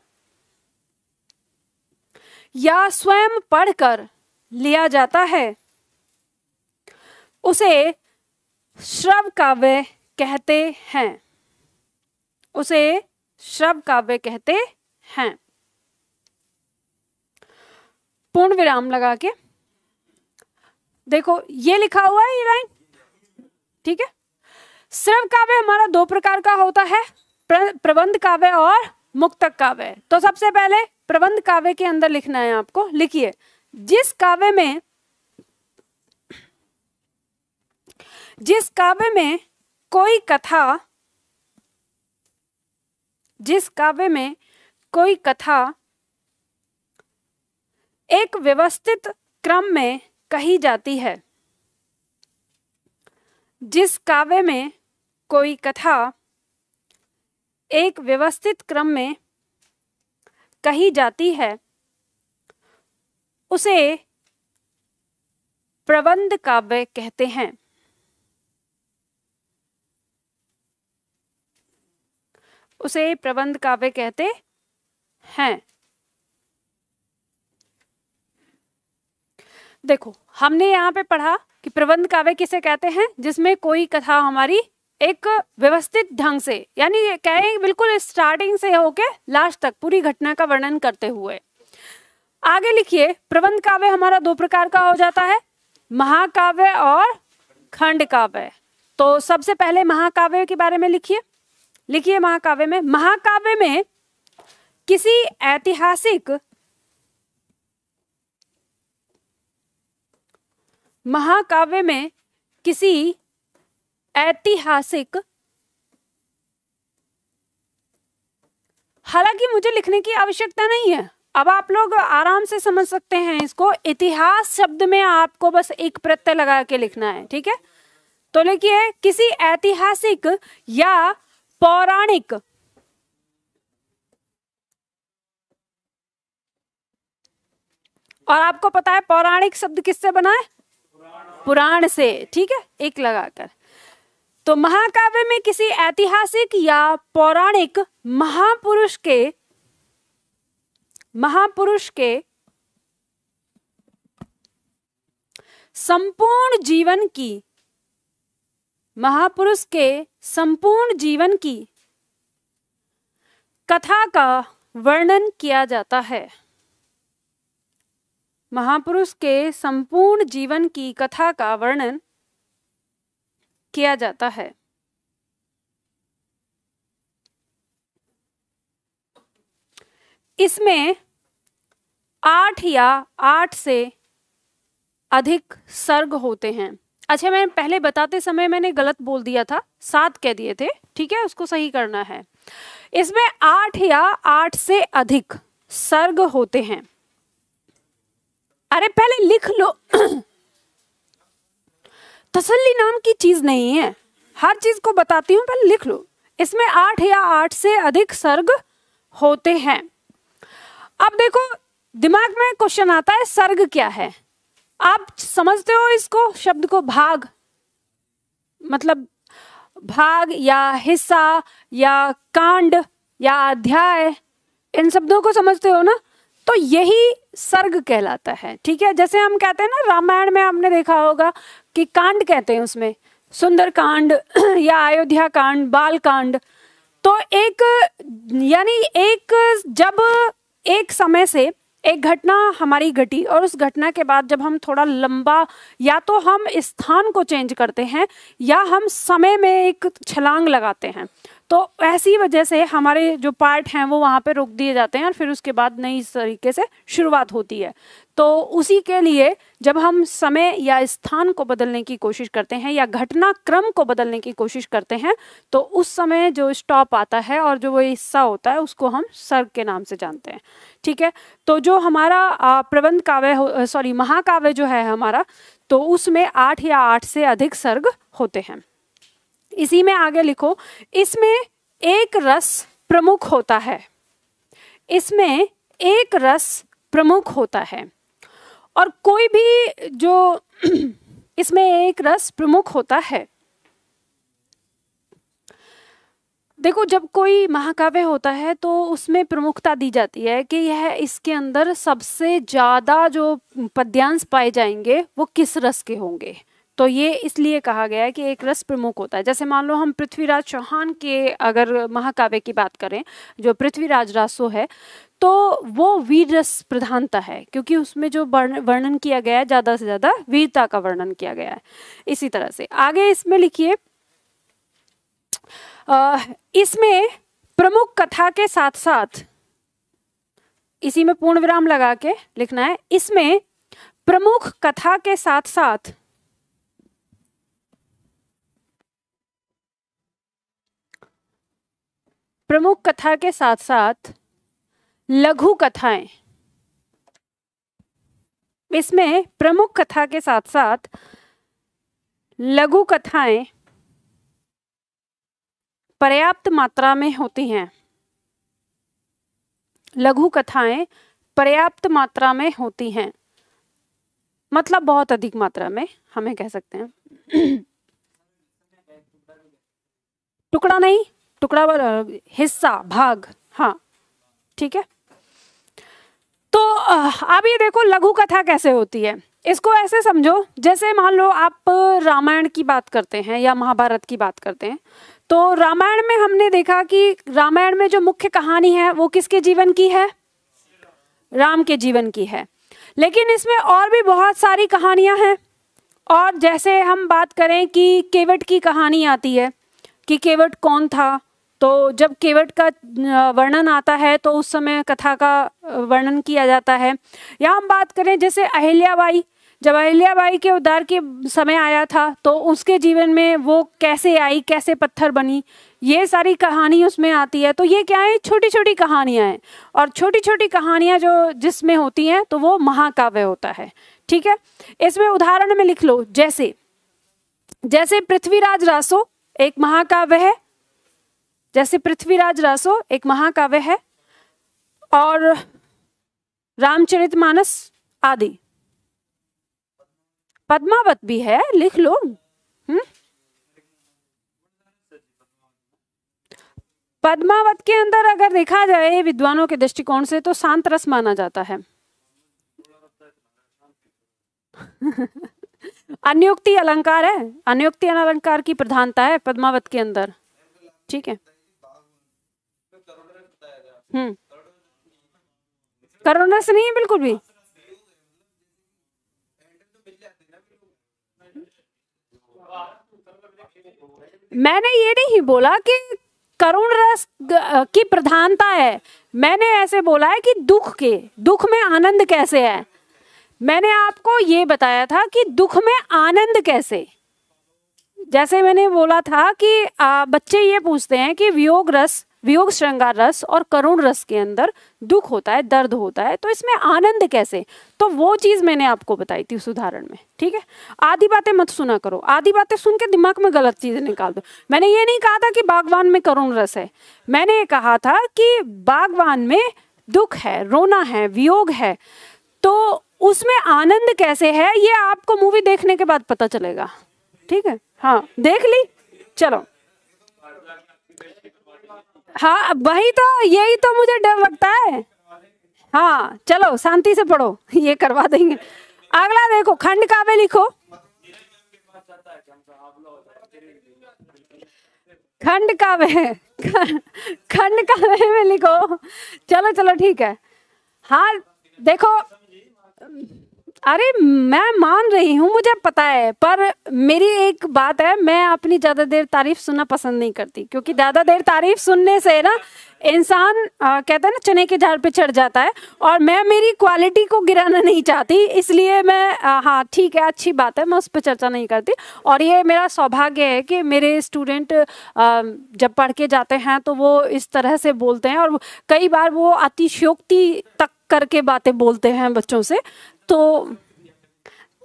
Speaker 1: या स्वयं पढ़कर लिया जाता है उसे श्रव काव्य कहते हैं उसे श्रव काव्य कहते हैं पूर्ण विराम लगा के देखो ये लिखा हुआ है ये लाइन ठीक है श्रव काव्य हमारा दो प्रकार का होता है प्रबंध काव्य और मुक्तक काव्य तो सबसे पहले प्रबंध काव्य के अंदर लिखना है आपको लिखिए जिस काव्य में जिस काव्य में कोई कथा जिस काव्य में कोई कथा एक व्यवस्थित क्रम में कही जाती है जिस काव्य में कोई कथा एक व्यवस्थित क्रम में कही जाती है उसे प्रबंध काव्य कहते हैं उसे प्रबंध काव्य कहते हैं देखो हमने यहां पे पढ़ा कि प्रबंध काव्य किसे कहते हैं जिसमें कोई कथा हमारी एक व्यवस्थित ढंग से यानी कहें बिल्कुल स्टार्टिंग से होके लास्ट तक पूरी घटना का वर्णन करते हुए आगे लिखिए प्रबंध काव्य हमारा दो प्रकार का हो जाता है महाकाव्य और खंड काव्य तो सबसे पहले महाकाव्य के बारे में लिखिए लिखिए महाकाव्य में महाकाव्य में किसी ऐतिहासिक महाकाव्य में किसी ऐतिहासिक हालांकि मुझे लिखने की आवश्यकता नहीं है अब आप लोग आराम से समझ सकते हैं इसको इतिहास शब्द में आपको बस एक प्रत्यय लगा के लिखना है ठीक है तो लिखिए किसी ऐतिहासिक या पौराणिक और आपको पता है पौराणिक शब्द किससे बना है पुराण से ठीक है एक लगाकर तो महाकाव्य में किसी ऐतिहासिक या पौराणिक महापुरुष के महापुरुष के संपूर्ण जीवन की महापुरुष के संपूर्ण जीवन की कथा का वर्णन किया जाता है महापुरुष के संपूर्ण जीवन की कथा का वर्णन किया जाता है इसमें आठ या आठ से अधिक सर्ग होते हैं अच्छा मैंने पहले बताते समय मैंने गलत बोल दिया था सात कह दिए थे ठीक है उसको सही करना है इसमें आठ या आठ से अधिक सर्ग होते हैं अरे पहले लिख लो तसल्ली नाम की चीज नहीं है हर चीज को बताती हूँ पर लिख लो इसमें आठ या आठ से अधिक सर्ग होते हैं अब देखो दिमाग में क्वेश्चन आता है सर्ग क्या है आप समझते हो इसको शब्द को भाग मतलब भाग या हिस्सा या कांड या अध्याय इन शब्दों को समझते हो ना तो यही सर्ग कहलाता है ठीक है जैसे हम कहते हैं ना रामायण में आपने देखा होगा कि कांड कहते हैं उसमें सुंदर कांड या अयोध्या कांड बाल कांड तो एक यानी एक जब एक समय से एक घटना हमारी घटी और उस घटना के बाद जब हम थोड़ा लंबा या तो हम स्थान को चेंज करते हैं या हम समय में एक छलांग लगाते हैं तो ऐसी वजह से हमारे जो पार्ट हैं वो वहाँ पे रोक दिए जाते हैं और फिर उसके बाद नई तरीके से शुरुआत होती है तो उसी के लिए जब हम समय या स्थान को बदलने की कोशिश करते हैं या घटनाक्रम को बदलने की कोशिश करते हैं तो उस समय जो स्टॉप आता है और जो वो हिस्सा होता है उसको हम सर्ग के नाम से जानते हैं ठीक है तो जो हमारा प्रबंध काव्य सॉरी महाकाव्य जो है हमारा तो उसमें आठ या आठ से अधिक सर्ग होते हैं इसी में आगे लिखो इसमें एक रस प्रमुख होता है इसमें एक रस प्रमुख होता है और कोई भी जो इसमें एक रस प्रमुख होता है देखो जब कोई महाकाव्य होता है तो उसमें प्रमुखता दी जाती है कि यह इसके अंदर सबसे ज़्यादा जो पद्यांश पाए जाएंगे वो किस रस के होंगे तो ये इसलिए कहा गया है कि एक रस प्रमुख होता है जैसे मान लो हम पृथ्वीराज चौहान के अगर महाकाव्य की बात करें जो पृथ्वीराज रासो है तो वो वीर रस प्रधानता है क्योंकि उसमें जो वर्णन किया गया है ज़्यादा से ज़्यादा वीरता का वर्णन किया गया है इसी तरह से आगे इसमें लिखिए इसमें प्रमुख कथा के साथ साथ इसी में पूर्ण विराम लगा के लिखना है इसमें प्रमुख कथा के साथ साथ प्रमुख कथा के साथ साथ लघु कथाएं इसमें प्रमुख कथा के साथ साथ लघु कथाएं पर्याप्त मात्रा में होती हैं लघु कथाएं पर्याप्त मात्रा में होती हैं मतलब बहुत अधिक मात्रा में हमें कह सकते हैं टुकड़ा नहीं टुकड़ा हिस्सा भाग हाँ ठीक है तो अब ये देखो लघु कथा कैसे होती है इसको ऐसे समझो जैसे मान लो आप रामायण की बात करते हैं या महाभारत की बात करते हैं तो रामायण में हमने देखा कि रामायण में जो मुख्य कहानी है वो किसके जीवन की है राम के जीवन की है लेकिन इसमें और भी बहुत सारी कहानियां हैं और जैसे हम बात करें कि केवट की कहानी आती है कि केवट कौन था तो जब केवट का वर्णन आता है तो उस समय कथा का वर्णन किया जाता है या हम बात करें जैसे अहिल्याबाई जब अहिल्याबाई के उद्धार के समय आया था तो उसके जीवन में वो कैसे आई कैसे पत्थर बनी ये सारी कहानी उसमें आती है तो ये क्या है छोटी छोटी कहानियाँ हैं और छोटी छोटी कहानियाँ जो जिसमें होती हैं तो वो महाकाव्य होता है ठीक है इसमें उदाहरण में लिख लो जैसे जैसे पृथ्वीराज रासो एक महाकाव्य है जैसे पृथ्वीराज रासो एक महाकाव्य है और रामचरितमानस आदि पद्मावत भी है लिख लो हम्म पद्मावत के अंदर अगर देखा जाए विद्वानों के दृष्टिकोण से तो शांत रस माना जाता है अन्योक्ति अलंकार है अन्योक्ति अलंकार की प्रधानता है पद्मावत के अंदर ठीक है हम्म। करोना से नहीं है बिल्कुल भी मैंने ये नहीं बोला कि करुण रस की प्रधानता है मैंने ऐसे बोला है कि दुख के दुख में आनंद कैसे है मैंने आपको ये बताया था कि दुख में आनंद कैसे जैसे मैंने बोला था कि बच्चे ये पूछते हैं कि वियोग रस वियोग श्रृंगार रस और करुण रस के अंदर दुख होता है दर्द होता है तो इसमें आनंद कैसे तो वो चीज़ मैंने आपको बताई थी उस उदाहरण में ठीक है आधी बातें मत सुना करो आधी बातें सुन के दिमाग में गलत चीज़ें निकाल दो मैंने ये नहीं कहा था कि बागवान में करुण रस है मैंने ये कहा था कि बागवान में दुख है रोना है वियोग है तो उसमें आनंद कैसे है ये आपको मूवी देखने के बाद पता चलेगा ठीक है हाँ देख ली चलो हाँ वही तो यही तो मुझे डर लगता है हाँ चलो शांति से पढ़ो ये करवा देंगे अगला देखो खंड काव्य लिखो खंड काव्य खंड काव्य में लिखो चलो चलो ठीक है हाँ देखो अरे मैं मान रही हूँ मुझे पता है पर मेरी एक बात है मैं अपनी ज़्यादा देर तारीफ सुनना पसंद नहीं करती क्योंकि ज़्यादा देर तारीफ सुनने से ना इंसान कहता है ना चने के झाड़ पे चढ़ जाता है और मैं मेरी क्वालिटी को गिराना नहीं चाहती इसलिए मैं आ, हाँ ठीक है अच्छी बात है मैं उस पर चर्चा नहीं करती और ये मेरा सौभाग्य है कि मेरे स्टूडेंट जब पढ़ के जाते हैं तो वो इस तरह से बोलते हैं और कई बार वो अतिशयोक्ति तक करके बातें बोलते हैं बच्चों से तो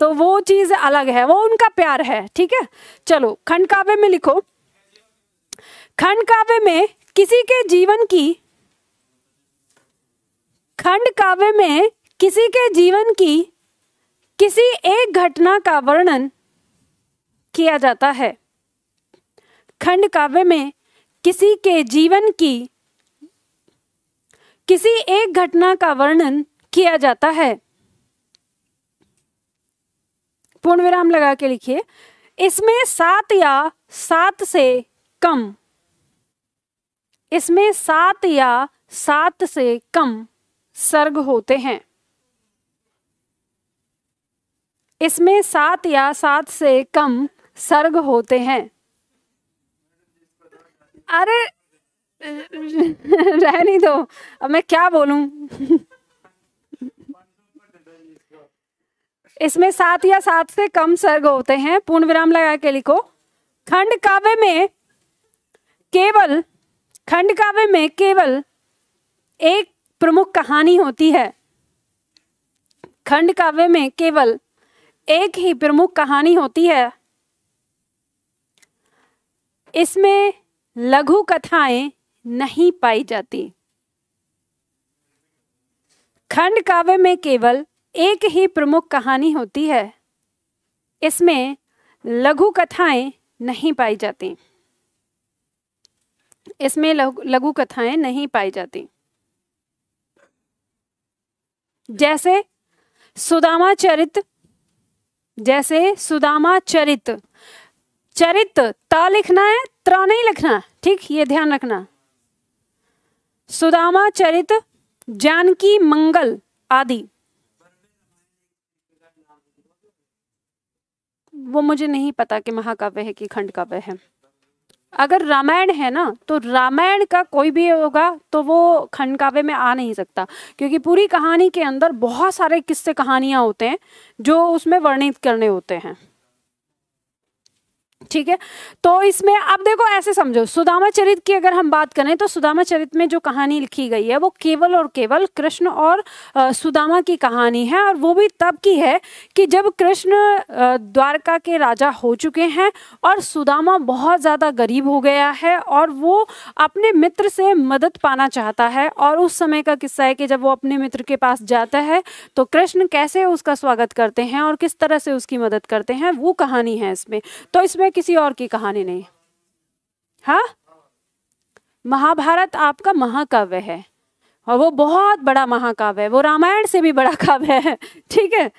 Speaker 1: तो वो चीज़ अलग है वो उनका प्यार है ठीक है चलो खंड काव्य में लिखो खंड काव्य में किसी के जीवन की खंड काव्य में किसी के जीवन की किसी एक घटना का वर्णन किया जाता है खंड काव्य में किसी के जीवन की किसी एक घटना का वर्णन किया जाता है पूर्ण विराम लगा के लिखिए इसमें सात या सात से कम इसमें सात या सात से कम सर्ग होते हैं इसमें सात या सात से कम सर्ग होते हैं अरे रहनी दो अब मैं क्या बोलूं इसमें सात या सात से कम सर्ग होते हैं पूर्ण विराम लगा के लिखो खंड काव्य में केवल खंड काव्य में केवल एक प्रमुख कहानी होती है खंड काव्य में केवल एक ही प्रमुख कहानी होती है इसमें लघु कथाएं नहीं पाई जाती खंड काव्य में केवल एक ही प्रमुख कहानी होती है इसमें लघु कथाएं नहीं पाई जाती इसमें लघु कथाएं नहीं पाई जाती जैसे सुदामा चरित जैसे सुदामा चरित चरित ता लिखना है त्र नहीं लिखना ठीक ये ध्यान रखना सुदामा चरित जानकी मंगल आदि वो मुझे नहीं पता कि महाकाव्य है कि खंड काव्य है अगर रामायण है ना तो रामायण का कोई भी होगा तो वो खंड काव्य में आ नहीं सकता क्योंकि पूरी कहानी के अंदर बहुत सारे किस्से कहानियाँ होते हैं जो उसमें वर्णित करने होते हैं ठीक है तो इसमें अब देखो ऐसे समझो सुदामा चरित की अगर हम बात करें तो सुदामा चरित में जो कहानी लिखी गई है वो केवल और केवल कृष्ण और सुदामा की कहानी है और वो भी तब की है कि जब कृष्ण द्वारका के राजा हो चुके हैं और सुदामा बहुत ज़्यादा गरीब हो गया है और वो अपने मित्र से मदद पाना चाहता है और उस समय का किस्सा है कि जब वो अपने मित्र के पास जाता है तो कृष्ण कैसे उसका स्वागत करते हैं और किस तरह से उसकी मदद करते हैं वो कहानी है इसमें तो इसमें किसी और की कहानी नहीं हाँ महाभारत आपका महाकाव्य है और वो बहुत बड़ा महाकाव्य है वो रामायण से भी बड़ा काव्य है ठीक है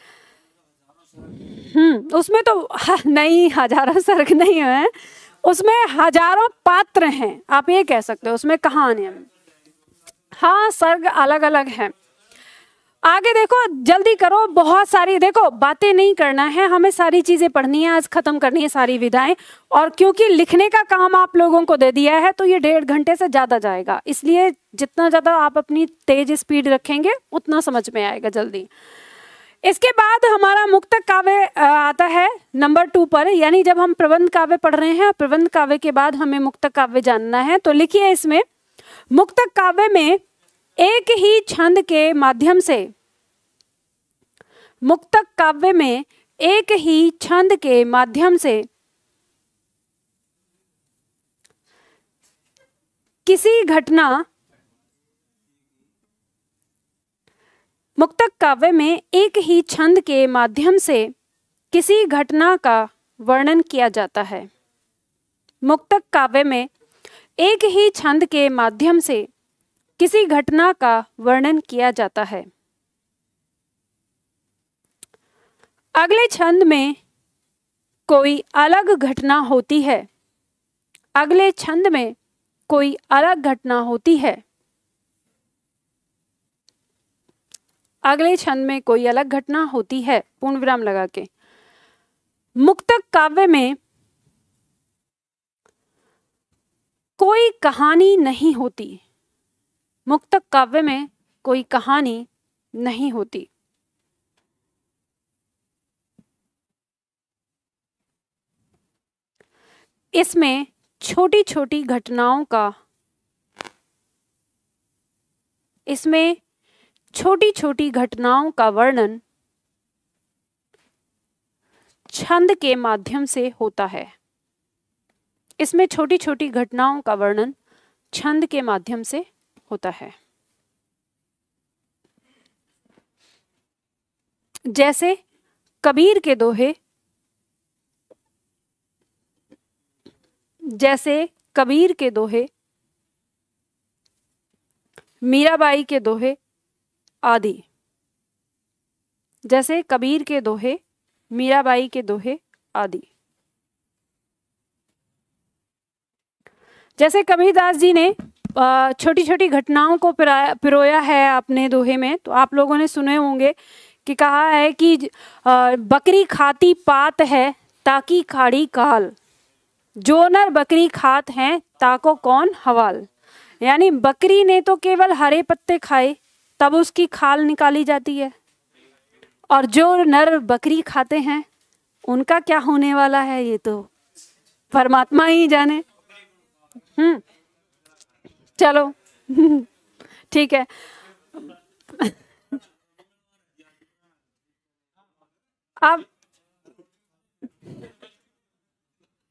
Speaker 1: हम्म उसमें तो हाँ, नहीं हजारों सर्ग नहीं है उसमें हजारों पात्र हैं आप ये कह सकते हो उसमें कहानी हाँ सर्ग अलग अलग हैं आगे देखो जल्दी करो बहुत सारी देखो बातें नहीं करना है हमें सारी चीजें पढ़नी है आज खत्म करनी है सारी विधाएं और क्योंकि लिखने का काम आप लोगों को दे दिया है तो ये डेढ़ घंटे से ज्यादा जाएगा इसलिए जितना ज्यादा आप अपनी तेज स्पीड रखेंगे उतना समझ में आएगा जल्दी इसके बाद हमारा मुक्त काव्य आता है नंबर टू पर यानी जब हम प्रबंध काव्य पढ़ रहे हैं प्रबंध काव्य के बाद हमें मुक्त काव्य जानना है तो लिखिए इसमें मुक्त काव्य में एक ही छंद के माध्यम से मुक्तक काव्य में एक ही छंद के माध्यम से किसी घटना मुक्तक काव्य में एक ही छंद के माध्यम से किसी घटना का वर्णन किया जाता है मुक्तक काव्य में एक ही छंद के माध्यम से किसी घटना का वर्णन किया जाता है अगले छंद में कोई अलग घटना होती है अगले छंद में कोई अलग घटना होती है अगले छंद में कोई अलग घटना होती है पूर्ण विराम लगा के मुक्तक काव्य में कोई कहानी नहीं होती मुक्तक काव्य में कोई कहानी नहीं होती इसमें छोटी छोटी घटनाओं का इसमें छोटी छोटी घटनाओं का वर्णन छंद के माध्यम से होता है इसमें छोटी छोटी घटनाओं का वर्णन छंद के माध्यम से होता है जैसे कबीर के दोहे जैसे कबीर के दोहे मीराबाई के दोहे आदि जैसे कबीर के दोहे मीराबाई के दोहे आदि जैसे कबीरदास जी ने छोटी छोटी घटनाओं को पिरोया है अपने दोहे में तो आप लोगों ने सुने होंगे कि कहा है कि बकरी खाती पात है ताकि खाड़ी काल जो नर बकरी खात है ताको कौन हवाल यानी बकरी ने तो केवल हरे पत्ते खाए तब उसकी खाल निकाली जाती है और जो नर बकरी खाते हैं उनका क्या होने वाला है ये तो परमात्मा ही जाने हम्म चलो ठीक है अब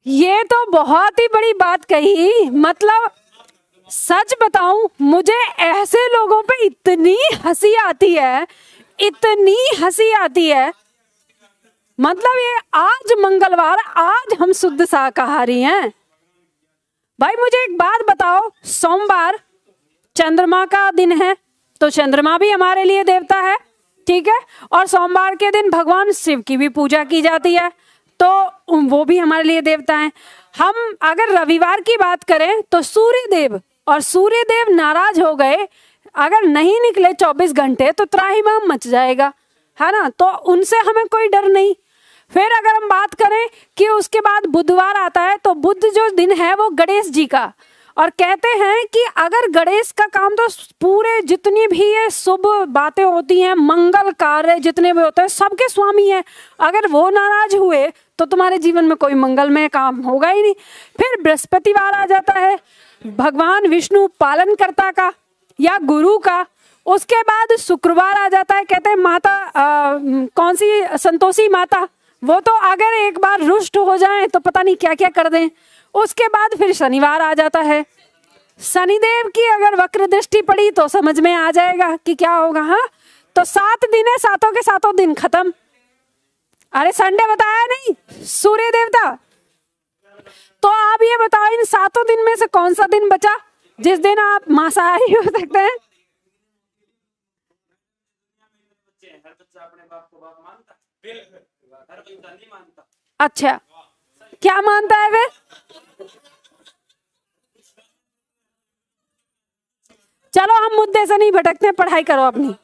Speaker 1: ये तो बहुत ही बड़ी बात कही मतलब सच बताऊं मुझे ऐसे लोगों पे इतनी हंसी आती है इतनी हंसी आती है मतलब ये आज मंगलवार आज हम शुद्ध शाकाहारी हैं भाई मुझे एक बात बताओ सोमवार चंद्रमा का दिन है तो चंद्रमा भी हमारे लिए देवता है ठीक है और सोमवार के दिन भगवान शिव की भी पूजा की जाती है तो वो भी हमारे लिए देवता हैं हम अगर रविवार की बात करें तो सूर्य देव और सूर्य देव नाराज हो गए अगर नहीं निकले 24 घंटे तो त्राहिमाम मच जाएगा है ना तो उनसे हमें कोई डर नहीं फिर अगर हम बात करें कि उसके बाद बुधवार आता है तो बुद्ध जो दिन है वो गणेश जी का और कहते हैं कि अगर गणेश का काम तो पूरे जितनी भी ये शुभ बातें होती हैं मंगल कार्य जितने भी होते हैं सबके स्वामी हैं अगर वो नाराज हुए तो तुम्हारे जीवन में कोई मंगलमय काम होगा ही नहीं फिर बृहस्पतिवार आ जाता है भगवान विष्णु पालनकर्ता का या गुरु का उसके बाद शुक्रवार आ जाता है कहते हैं माता आ, कौन सी संतोषी माता वो तो अगर एक बार रुष्ट हो जाए तो पता नहीं क्या क्या कर दें उसके बाद फिर शनिवार आ जाता है शनिदेव की अगर वक्र दृष्टि पड़ी तो समझ में आ जाएगा कि क्या होगा हाँ तो सात दिन है सातों के सातों दिन खत्म अरे संडे बताया नहीं सूर्य देवता तो आप ये बताओ इन सातों दिन में से कौन सा दिन बचा जिस दिन आप मांसाहारी हो सकते हैं बिल्कुल अच्छा क्या मानता है वे चलो हम मुद्दे से नहीं भटकते पढ़ाई करो अपनी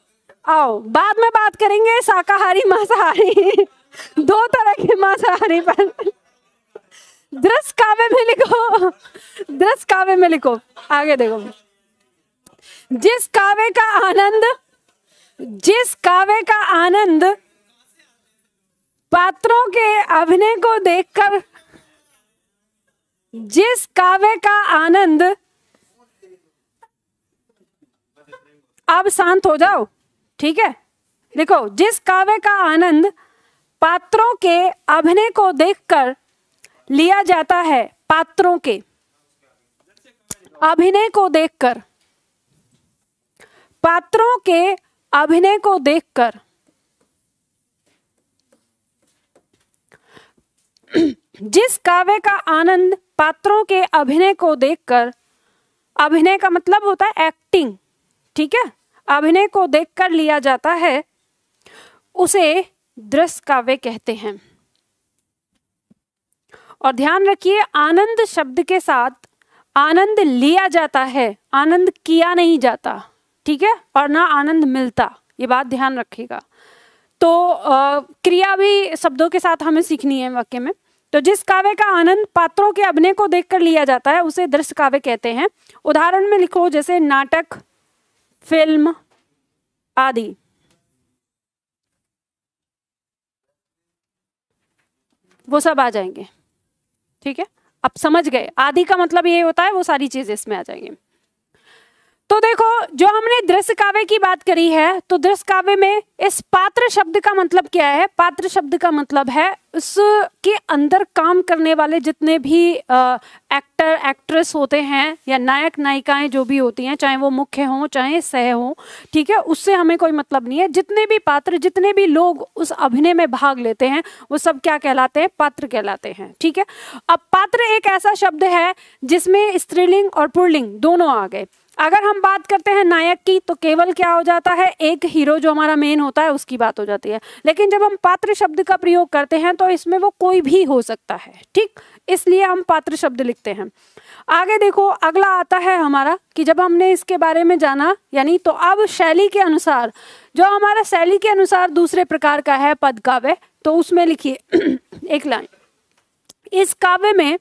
Speaker 1: आओ बाद में बात करेंगे शाकाहारी मांसाहारी दो तरह के मांसाहारी पर दृश्य काव्य में लिखो दृश्य काव्य में लिखो आगे देखो जिस काव्य का आनंद जिस काव्य का आनंद पात्रों के अभिनय को देखकर जिस काव्य का आनंद अब शांत हो जाओ ठीक है देखो जिस काव्य का आनंद पात्रों के अभिनय को देखकर लिया जाता है पात्रों के अभिनय को देखकर पात्रों के अभिनय को देखकर जिस काव्य का आनंद पात्रों के अभिनय को देखकर अभिनय का मतलब होता है एक्टिंग ठीक है अभिनय को देखकर लिया जाता है उसे दृश्य काव्य कहते हैं और ध्यान रखिए आनंद शब्द के साथ आनंद लिया जाता है आनंद किया नहीं जाता ठीक है और ना आनंद मिलता ये बात ध्यान रखिएगा तो आ, क्रिया भी शब्दों के साथ हमें सीखनी है वाक्य में तो जिस काव्य का आनंद पात्रों के अभिनय को देखकर लिया जाता है उसे दृश्य काव्य कहते हैं उदाहरण में लिखो जैसे नाटक फिल्म आदि वो सब आ जाएंगे ठीक है अब समझ गए आदि का मतलब ये होता है वो सारी चीज़ें इसमें आ जाएंगी तो देखो जो हमने दृश्य काव्य की बात करी है तो दृश्य काव्य में इस पात्र शब्द का मतलब क्या है पात्र शब्द का मतलब है उसके अंदर काम करने वाले जितने भी आ, एक्टर एक्ट्रेस होते हैं या नायक नायिकाएं जो भी होती हैं चाहे वो मुख्य हों चाहे सह हों ठीक है उससे हमें कोई मतलब नहीं है जितने भी पात्र जितने भी लोग उस अभिनय में भाग लेते हैं वो सब क्या कहलाते हैं पात्र कहलाते हैं ठीक है अब पात्र एक ऐसा शब्द है जिसमें स्त्रीलिंग और पुरलिंग दोनों आ गए अगर हम बात करते हैं नायक की तो केवल क्या हो जाता है एक हीरो जो हमारा मेन होता है उसकी बात हो जाती है लेकिन जब हम पात्र शब्द का प्रयोग करते हैं तो इसमें वो कोई भी हो सकता है ठीक इसलिए हम पात्र शब्द लिखते हैं आगे देखो अगला आता है हमारा कि जब हमने इसके बारे में जाना यानी तो अब शैली के अनुसार जो हमारा शैली के अनुसार दूसरे प्रकार का है पद काव्य तो उसमें लिखिए एक लाइन इस काव्य में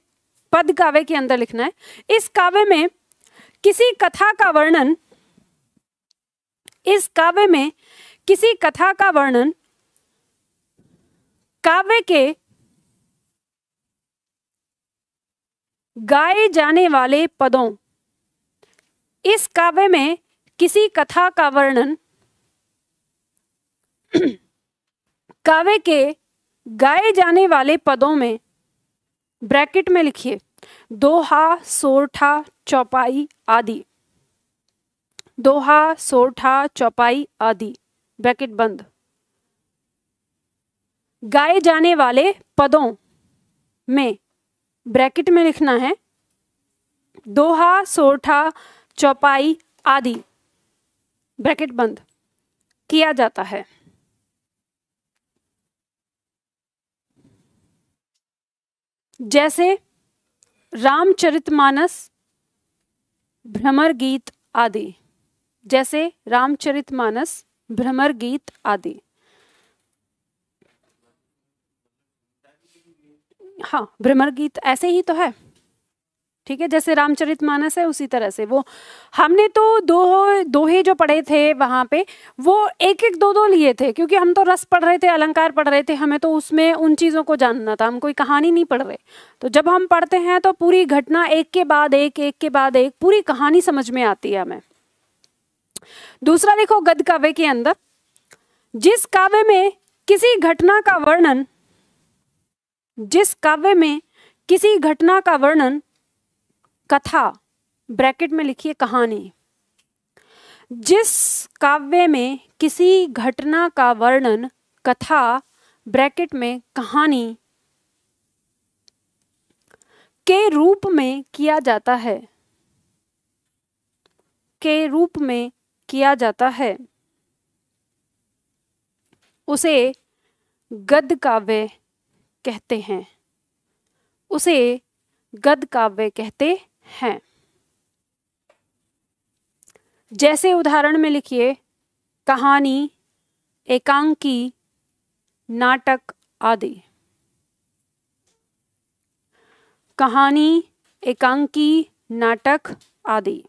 Speaker 1: पद काव्य के अंदर लिखना है इस काव्य में किसी कथा का वर्णन इस काव्य में किसी कथा का वर्णन काव्य के गाए जाने वाले पदों इस काव्य में किसी कथा का वर्णन काव्य के गाए जाने वाले पदों में ब्रैकेट में लिखिए दोहा सोरठा चौपाई आदि दोहा सोरठा चौपाई आदि ब्रैकेट बंद गाए जाने वाले पदों में ब्रैकेट में लिखना है दोहा सोरठा चौपाई आदि ब्रैकेट बंद किया जाता है जैसे रामचरितमानस भ्रमर गीत आदि जैसे रामचरितमानस भ्रमर गीत आदि हाँ भ्रमर गीत ऐसे ही तो है ठीक है जैसे रामचरित मानस है उसी तरह से वो हमने तो दो दोहे जो पढ़े थे वहाँ पे वो एक एक दो दो लिए थे क्योंकि हम तो रस पढ़ रहे थे अलंकार पढ़ रहे थे हमें तो उसमें उन चीज़ों को जानना था हम कोई कहानी नहीं पढ़ रहे तो जब हम पढ़ते हैं तो पूरी घटना एक के बाद एक एक के बाद एक पूरी कहानी समझ में आती है हमें दूसरा देखो गद काव्य के अंदर जिस काव्य में किसी घटना का वर्णन जिस काव्य में किसी घटना का वर्णन कथा ब्रैकेट में लिखिए कहानी जिस काव्य में किसी घटना का वर्णन कथा ब्रैकेट में कहानी के रूप में किया जाता है के रूप में किया जाता है उसे गद्य काव्य कहते हैं उसे गद्य काव्य कहते हैं जैसे उदाहरण में लिखिए कहानी एकांकी नाटक आदि कहानी एकांकी नाटक आदि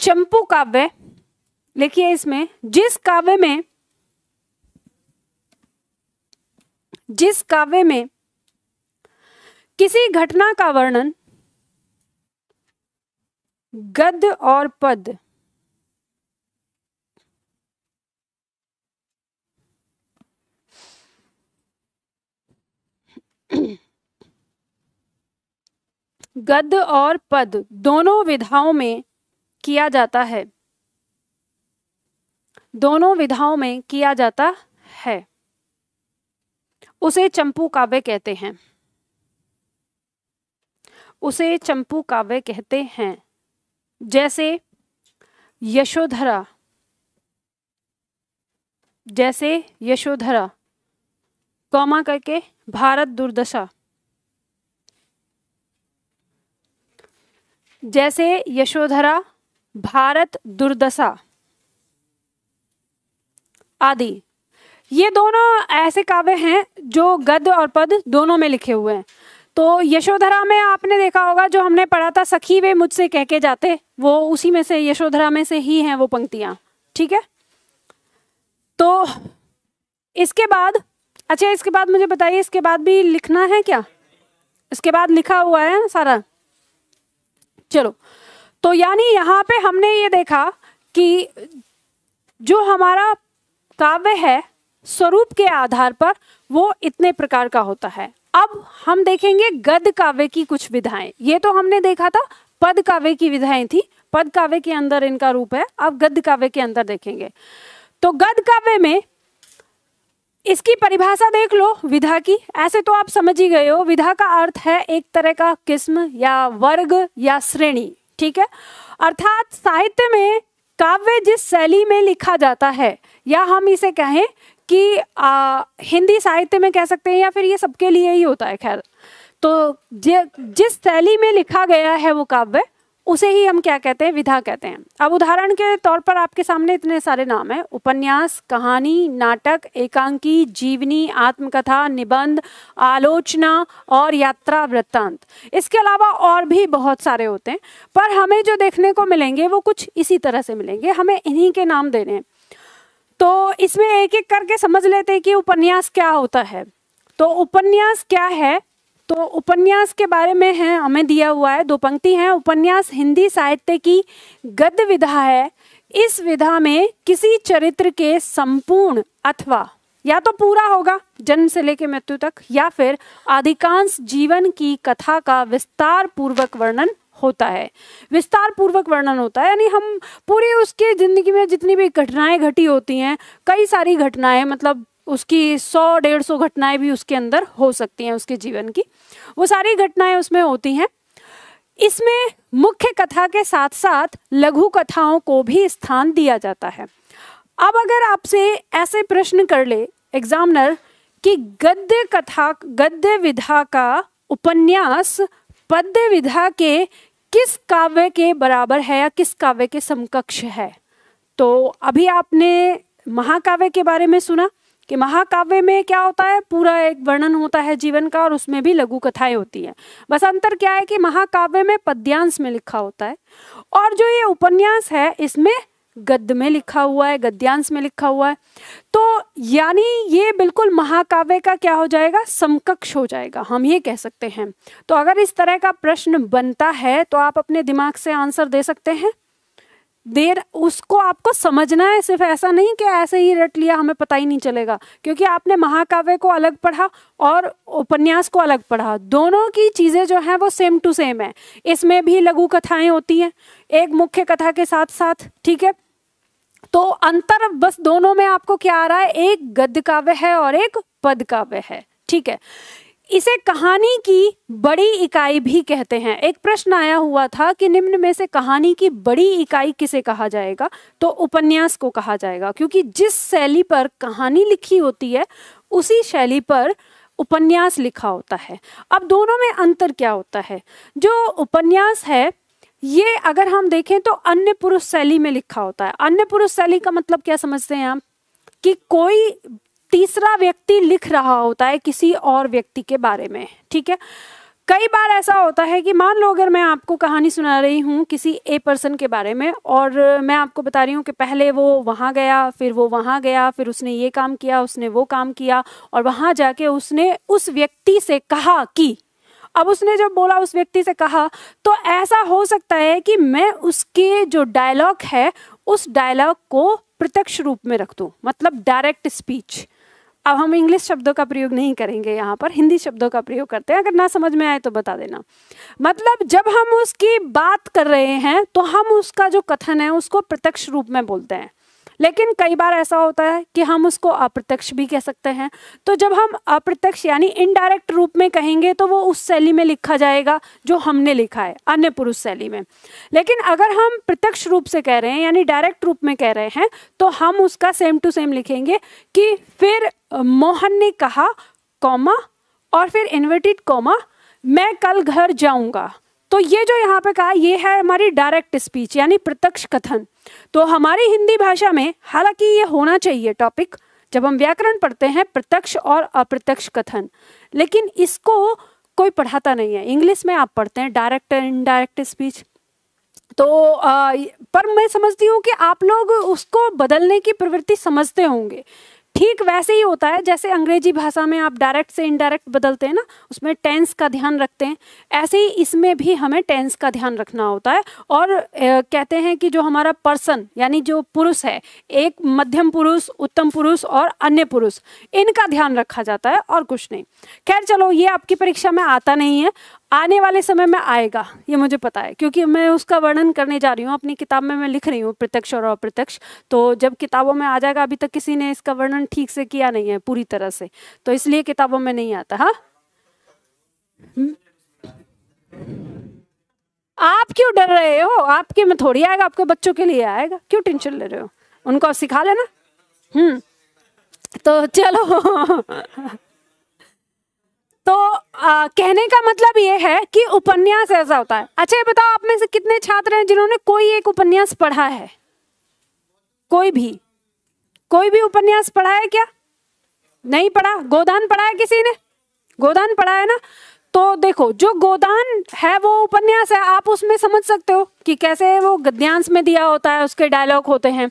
Speaker 1: चंपू काव्य लिखिए इसमें जिस काव्य में जिस काव्य में किसी घटना का वर्णन गद्य और पद गद्य और पद दोनों विधाओं में किया जाता है दोनों विधाओं में किया जाता है उसे चंपू काव्य कहते हैं उसे चंपू काव्य कहते हैं जैसे यशोधरा जैसे यशोधरा कौमा करके भारत दुर्दशा जैसे यशोधरा भारत दुर्दशा आदि ये दोनों ऐसे काव्य हैं जो गद्य और पद दोनों में लिखे हुए हैं तो यशोधरा में आपने देखा होगा जो हमने पढ़ा था सखी वे मुझसे कह के जाते वो उसी में से यशोधरा में से ही हैं वो पंक्तियां ठीक है तो इसके बाद अच्छा इसके बाद मुझे बताइए इसके बाद भी लिखना है क्या इसके बाद लिखा हुआ है सारा चलो तो यानी यहाँ पे हमने ये देखा कि जो हमारा काव्य है स्वरूप के आधार पर वो इतने प्रकार का होता है अब हम देखेंगे गद काव्य की कुछ विधाएं ये तो हमने देखा था पद काव्य की विधाएं थी पद काव्य के अंदर इनका रूप है अब गद काव्य के अंदर देखेंगे तो गद काव्य में इसकी परिभाषा देख लो विधा की ऐसे तो आप समझ ही गए हो विधा का अर्थ है एक तरह का किस्म या वर्ग या श्रेणी ठीक है अर्थात साहित्य में काव्य जिस शैली में लिखा जाता है या हम इसे कहें कि आ, हिंदी साहित्य में कह सकते हैं या फिर ये सबके लिए ही होता है खैर तो जिस शैली में लिखा गया है वो काव्य उसे ही हम क्या कहते हैं विधा कहते हैं अब उदाहरण के तौर पर आपके सामने इतने सारे नाम हैं उपन्यास कहानी नाटक एकांकी जीवनी आत्मकथा निबंध आलोचना और यात्रा वृत्तांत इसके अलावा और भी बहुत सारे होते हैं पर हमें जो देखने को मिलेंगे वो कुछ इसी तरह से मिलेंगे हमें इन्हीं के नाम देने हैं तो इसमें एक एक करके समझ लेते हैं कि उपन्यास क्या होता है तो उपन्यास क्या है तो उपन्यास के बारे में है हमें दिया हुआ है दो पंक्ति हैं उपन्यास हिंदी साहित्य की गद्य विधा है इस विधा में किसी चरित्र के संपूर्ण अथवा या तो पूरा होगा जन्म से लेकर मृत्यु तक या फिर अधिकांश जीवन की कथा का विस्तार पूर्वक वर्णन होता है विस्तार पूर्वक वर्णन होता है यानी हम पूरी उसके ज़िंदगी में जितनी भी घटनाएं घटी होती हैं कई सारी घटनाएं मतलब उसकी सौ डेढ़ सौ घटनाएं भी उसके अंदर हो सकती हैं उसके जीवन की वो सारी घटनाएं उसमें होती हैं इसमें मुख्य कथा के साथ साथ लघु कथाओं को भी स्थान दिया जाता है अब अगर आपसे ऐसे प्रश्न कर ले एग्जामिनर कि गद्य कथा गद्य विधा का उपन्यास पद्य विधा के किस काव्य के बराबर है या किस काव्य के समकक्ष है तो अभी आपने महाकाव्य के बारे में सुना कि महाकाव्य में क्या होता है पूरा एक वर्णन होता है जीवन का और उसमें भी लघु कथाएं होती हैं बस अंतर क्या है कि महाकाव्य में पद्यांश में लिखा होता है और जो ये उपन्यास है इसमें गद्य में लिखा हुआ है गद्यांश में लिखा हुआ है तो यानी ये बिल्कुल महाकाव्य का क्या हो जाएगा समकक्ष हो जाएगा हम ये कह सकते हैं तो अगर इस तरह का प्रश्न बनता है तो आप अपने दिमाग से आंसर दे सकते हैं देर उसको आपको समझना है सिर्फ ऐसा नहीं कि ऐसे ही रट लिया हमें पता ही नहीं चलेगा क्योंकि आपने महाकाव्य को अलग पढ़ा और उपन्यास को अलग पढ़ा दोनों की चीज़ें जो हैं वो सेम टू सेम है इसमें भी लघु कथाएं होती हैं एक मुख्य कथा के साथ साथ ठीक है तो अंतर बस दोनों में आपको क्या आ रहा है एक गद्य काव्य है और एक पद काव्य है ठीक है इसे कहानी की बड़ी इकाई भी कहते हैं एक प्रश्न आया हुआ था कि निम्न में से कहानी की बड़ी इकाई किसे कहा जाएगा तो उपन्यास को कहा जाएगा क्योंकि जिस शैली पर कहानी लिखी होती है उसी शैली पर उपन्यास लिखा होता है अब दोनों में अंतर क्या होता है जो उपन्यास है ये अगर हम देखें तो अन्य पुरुष शैली में लिखा होता है अन्य पुरुष शैली का मतलब क्या समझते हैं हम कि कोई तीसरा व्यक्ति लिख रहा होता है किसी और व्यक्ति के बारे में ठीक है कई बार ऐसा होता है कि मान लो अगर मैं आपको कहानी सुना रही हूँ किसी ए पर्सन के बारे में और मैं आपको बता रही हूँ कि पहले वो वहाँ गया फिर वो वहाँ गया फिर उसने ये काम किया उसने वो काम किया और वहाँ जाके उसने उस व्यक्ति से कहा कि अब उसने जब बोला उस व्यक्ति से कहा तो ऐसा हो सकता है कि मैं उसके जो डायलॉग है उस डायलॉग को प्रत्यक्ष रूप में रख दूँ मतलब डायरेक्ट स्पीच अब हम इंग्लिश शब्दों का प्रयोग नहीं करेंगे यहाँ पर हिंदी शब्दों का प्रयोग करते हैं अगर ना समझ में आए तो बता देना मतलब जब हम उसकी बात कर रहे हैं तो हम उसका जो कथन है उसको प्रत्यक्ष रूप में बोलते हैं लेकिन कई बार ऐसा होता है कि हम उसको अप्रत्यक्ष भी कह सकते हैं तो जब हम अप्रत्यक्ष यानी इनडायरेक्ट रूप में कहेंगे तो वो उस शैली में लिखा जाएगा जो हमने लिखा है अन्य पुरुष शैली में लेकिन अगर हम प्रत्यक्ष रूप से कह रहे हैं यानी डायरेक्ट रूप में कह रहे हैं तो हम उसका सेम टू सेम लिखेंगे कि फिर मोहन ने कहा कॉमा और फिर इन्वर्टेड कॉमा मैं कल घर जाऊंगा तो ये जो यहाँ पे कहा ये है हमारी डायरेक्ट स्पीच यानी प्रत्यक्ष कथन तो हमारी हिंदी भाषा में हालांकि ये होना चाहिए टॉपिक जब हम व्याकरण पढ़ते हैं प्रत्यक्ष और अप्रत्यक्ष कथन लेकिन इसको कोई पढ़ाता नहीं है इंग्लिश में आप पढ़ते हैं डायरेक्ट एंड इनडायरेक्ट स्पीच तो आ, पर मैं समझती हूँ कि आप लोग उसको बदलने की प्रवृत्ति समझते होंगे ठीक वैसे ही होता है जैसे अंग्रेजी भाषा में आप डायरेक्ट से इनडायरेक्ट बदलते हैं ना उसमें टेंस का ध्यान रखते हैं ऐसे ही इसमें भी हमें टेंस का ध्यान रखना होता है और ए, कहते हैं कि जो हमारा पर्सन यानी जो पुरुष है एक मध्यम पुरुष उत्तम पुरुष और अन्य पुरुष इनका ध्यान रखा जाता है और कुछ नहीं खैर चलो ये आपकी परीक्षा में आता नहीं है आने वाले समय में आएगा ये मुझे पता है क्योंकि मैं उसका वर्णन करने जा रही हूँ अपनी किताब में मैं लिख रही हूँ प्रत्यक्ष और अप्रत्यक्ष तो जब किताबों में आ जाएगा अभी तक किसी ने इसका वर्णन ठीक से किया नहीं है पूरी तरह से तो इसलिए किताबों में नहीं आता हाँ हम्म? आप क्यों डर रहे हो आपके में थोड़ी आएगा आपके बच्चों के लिए आएगा क्यों टेंशन ले रहे हो उनको आप सिखा लेना हम्म तो चलो तो आ, कहने का मतलब ये है कि उपन्यास ऐसा होता है अच्छा ये बताओ आप में से कितने छात्र हैं जिन्होंने कोई एक उपन्यास पढ़ा है कोई भी कोई भी उपन्यास पढ़ा है क्या नहीं पढ़ा गोदान पढ़ा है किसी ने गोदान पढ़ा है ना तो देखो जो गोदान है वो उपन्यास है आप उसमें समझ सकते हो कि कैसे वो गद्यांश में दिया होता है उसके डायलॉग होते हैं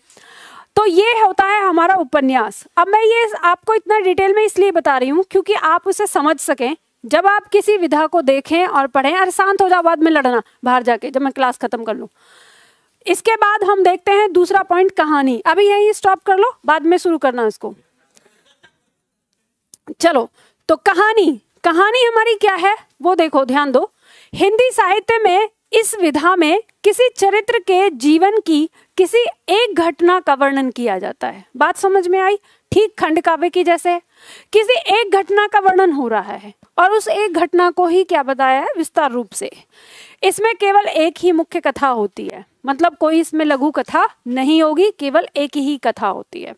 Speaker 1: तो ये होता है हमारा उपन्यास अब मैं ये आपको इतना डिटेल में इसलिए बता रही हूँ क्योंकि आप उसे समझ सकें जब आप किसी विधा को देखें और पढ़ें अरे शांत हो जाओ बाद में लड़ना बाहर जाके जब मैं क्लास खत्म कर लूँ इसके बाद हम देखते हैं दूसरा पॉइंट कहानी अभी यही स्टॉप कर लो बाद में शुरू करना इसको चलो तो कहानी कहानी हमारी क्या है वो देखो ध्यान दो हिंदी साहित्य में इस विधा में किसी चरित्र के जीवन की किसी एक घटना का वर्णन किया जाता है बात समझ में आई ठीक खंड काव्य की जैसे किसी एक घटना का वर्णन हो रहा है और उस एक घटना को ही क्या बताया है विस्तार रूप से इसमें केवल एक ही मुख्य कथा होती है मतलब कोई इसमें लघु कथा नहीं होगी केवल एक ही कथा होती है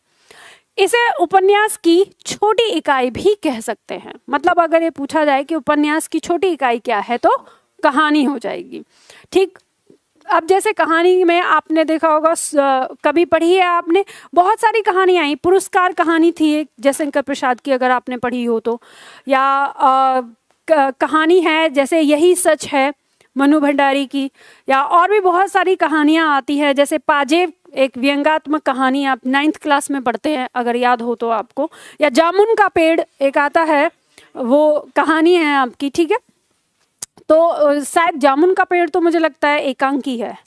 Speaker 1: इसे उपन्यास की छोटी इकाई भी कह सकते हैं मतलब अगर ये पूछा जाए कि उपन्यास की छोटी इकाई क्या है तो कहानी हो जाएगी ठीक अब जैसे कहानी में आपने देखा होगा कभी पढ़ी है आपने बहुत सारी कहानियाँ आई पुरस्कार कहानी थी एक जयशंकर प्रसाद की अगर आपने पढ़ी हो तो या आ, कहानी है जैसे यही सच है मनु भंडारी की या और भी बहुत सारी कहानियाँ आती है जैसे पाजेब एक व्यंगात्मक कहानी आप नाइन्थ क्लास में पढ़ते हैं अगर याद हो तो आपको या जामुन का पेड़ एक आता है वो कहानी है आपकी ठीक है तो शायद जामुन का पेड़ तो मुझे लगता है एकांकी है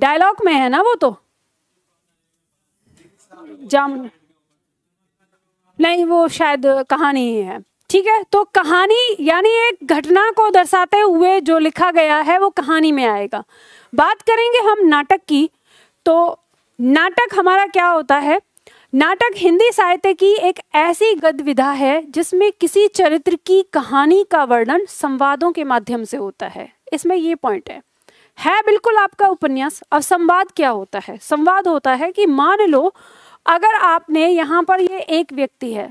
Speaker 1: डायलॉग में है ना वो तो जामुन नहीं वो शायद कहानी ही है ठीक है तो कहानी यानी एक घटना को दर्शाते हुए जो लिखा गया है वो कहानी में आएगा बात करेंगे हम नाटक की तो नाटक हमारा क्या होता है नाटक हिंदी साहित्य की एक ऐसी गदविधा है जिसमें किसी चरित्र की कहानी का वर्णन संवादों के माध्यम से होता है इसमें ये पॉइंट है है बिल्कुल आपका उपन्यास अब संवाद क्या होता है संवाद होता है कि मान लो अगर आपने यहाँ पर ये एक व्यक्ति है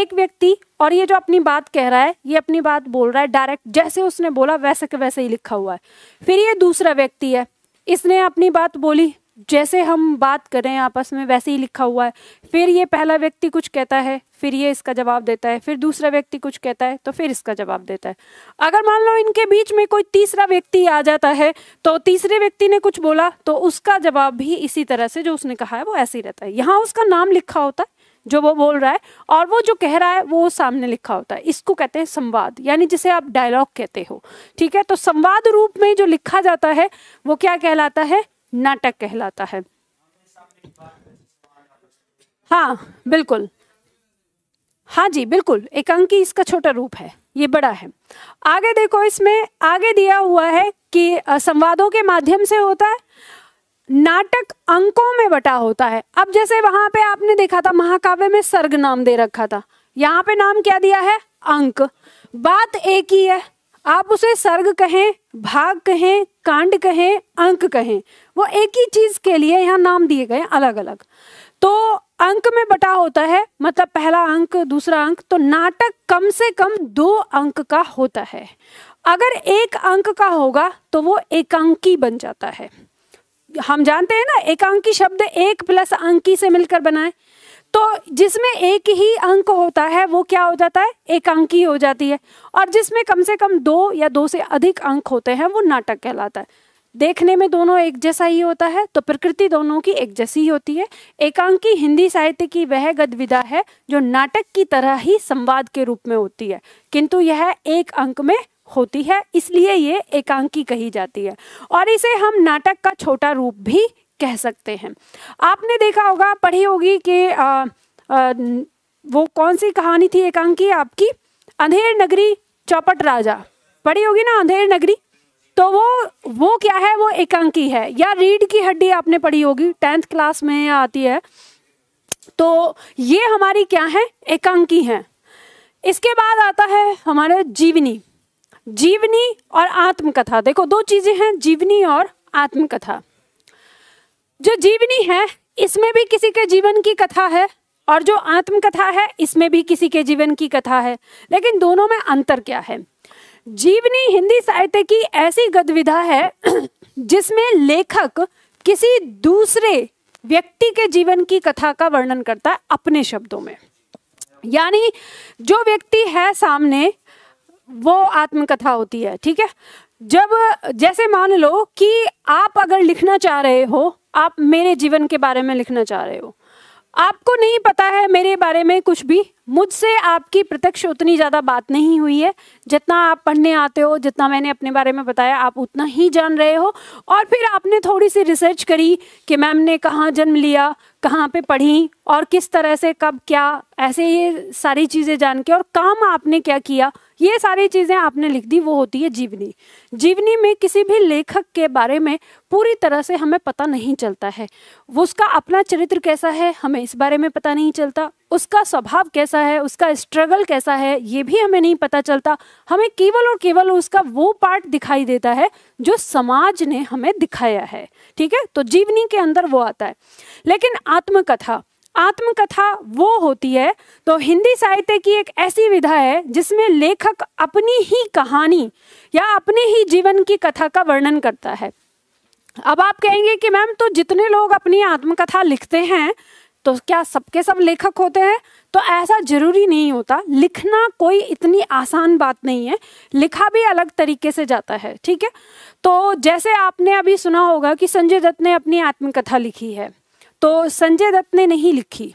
Speaker 1: एक व्यक्ति और ये जो अपनी बात कह रहा है ये अपनी बात बोल रहा है डायरेक्ट जैसे उसने बोला वैसे के वैसे ही लिखा हुआ है फिर ये दूसरा व्यक्ति है इसने अपनी बात बोली जैसे हम बात करें आपस में वैसे ही लिखा हुआ है फिर ये पहला व्यक्ति कुछ कहता है फिर ये इसका जवाब देता है फिर दूसरा व्यक्ति कुछ कहता है तो फिर इसका जवाब देता है अगर मान लो इनके बीच में कोई तीसरा व्यक्ति आ जाता है तो तीसरे व्यक्ति ने कुछ बोला तो उसका जवाब भी इसी तरह से जो उसने कहा है वो ऐसे ही रहता है यहाँ उसका नाम लिखा होता है जो वो बोल रहा है और वो जो कह रहा है वो सामने लिखा होता है इसको कहते हैं संवाद यानी जिसे आप डायलॉग कहते हो ठीक है तो संवाद रूप में जो लिखा जाता है वो क्या कहलाता है नाटक कहलाता है हाँ बिल्कुल हाँ जी बिल्कुल एकांकी इसका छोटा रूप है ये बड़ा है आगे देखो इसमें आगे दिया हुआ है कि संवादों के माध्यम से होता है नाटक अंकों में बटा होता है अब जैसे वहां पे आपने देखा था महाकाव्य में सर्ग नाम दे रखा था यहाँ पे नाम क्या दिया है अंक बात एक ही है आप उसे सर्ग कहें भाग कहें कांड कहें अंक कहें वो एक ही चीज के लिए यहाँ नाम दिए गए अलग अलग तो अंक में बटा होता है मतलब पहला अंक दूसरा अंक तो नाटक कम से कम दो अंक का होता है अगर एक अंक का होगा तो वो एकांकी बन जाता है हम जानते हैं ना एकांकी शब्द एक प्लस अंकी से मिलकर बनाए तो जिसमें एक ही अंक होता है वो क्या हो जाता है एकांकी हो जाती है और जिसमें कम से कम दो या दो से अधिक अंक होते हैं वो नाटक कहलाता है देखने में दोनों एक जैसा ही होता है तो प्रकृति दोनों की एक जैसी होती है एकांकी हिंदी साहित्य की वह गदविधा है जो नाटक की तरह ही संवाद के रूप में होती है किंतु यह एक अंक में होती है इसलिए ये एकांकी कही जाती है और इसे हम नाटक का छोटा रूप भी कह सकते हैं आपने देखा होगा पढ़ी होगी कि आ, आ, वो कौन सी कहानी थी एकांकी आपकी अंधेर नगरी चौपट राजा पढ़ी होगी ना अंधेर नगरी तो वो वो क्या है वो एकांकी है या रीढ़ की हड्डी आपने पढ़ी होगी टेंथ क्लास में आती है तो ये हमारी क्या है एकांकी है इसके बाद आता है हमारे जीवनी जीवनी और आत्मकथा देखो दो चीजें हैं जीवनी और आत्मकथा जो जीवनी है इसमें भी किसी के जीवन की कथा है और जो आत्मकथा है इसमें भी किसी के जीवन की कथा है लेकिन दोनों में अंतर क्या है जीवनी हिंदी साहित्य की ऐसी गदविधा है जिसमें लेखक किसी दूसरे व्यक्ति के जीवन की कथा का वर्णन करता है अपने शब्दों में यानी जो व्यक्ति है सामने वो आत्मकथा होती है ठीक है जब जैसे मान लो कि आप अगर लिखना चाह रहे हो आप मेरे जीवन के बारे में लिखना चाह रहे हो आपको नहीं पता है मेरे बारे में कुछ भी मुझसे आपकी प्रत्यक्ष उतनी ज़्यादा बात नहीं हुई है जितना आप पढ़ने आते हो जितना मैंने अपने बारे में बताया आप उतना ही जान रहे हो और फिर आपने थोड़ी सी रिसर्च करी कि मैम ने कहाँ जन्म लिया कहाँ पे पढ़ी और किस तरह से कब क्या ऐसे ये सारी चीज़ें जान के और काम आपने क्या किया ये सारी चीज़ें आपने लिख दी वो होती है जीवनी जीवनी में किसी भी लेखक के बारे में पूरी तरह से हमें पता नहीं चलता है उसका अपना चरित्र कैसा है हमें इस बारे में पता नहीं चलता उसका स्वभाव कैसा है उसका स्ट्रगल कैसा है ये भी हमें नहीं पता चलता हमें केवल और केवल उसका वो पार्ट दिखाई देता है जो समाज ने हमें दिखाया है ठीक है तो जीवनी के अंदर वो आता है लेकिन आत्मकथा आत्मकथा वो होती है तो हिंदी साहित्य की एक ऐसी विधा है जिसमें लेखक अपनी ही कहानी या अपने ही जीवन की कथा का वर्णन करता है अब आप कहेंगे कि मैम तो जितने लोग अपनी आत्मकथा लिखते हैं तो क्या सबके सब लेखक होते हैं तो ऐसा जरूरी नहीं होता लिखना कोई इतनी आसान बात नहीं है लिखा भी अलग तरीके से जाता है ठीक है तो जैसे आपने अभी सुना होगा कि संजय दत्त ने अपनी आत्मकथा लिखी है तो संजय दत्त ने नहीं लिखी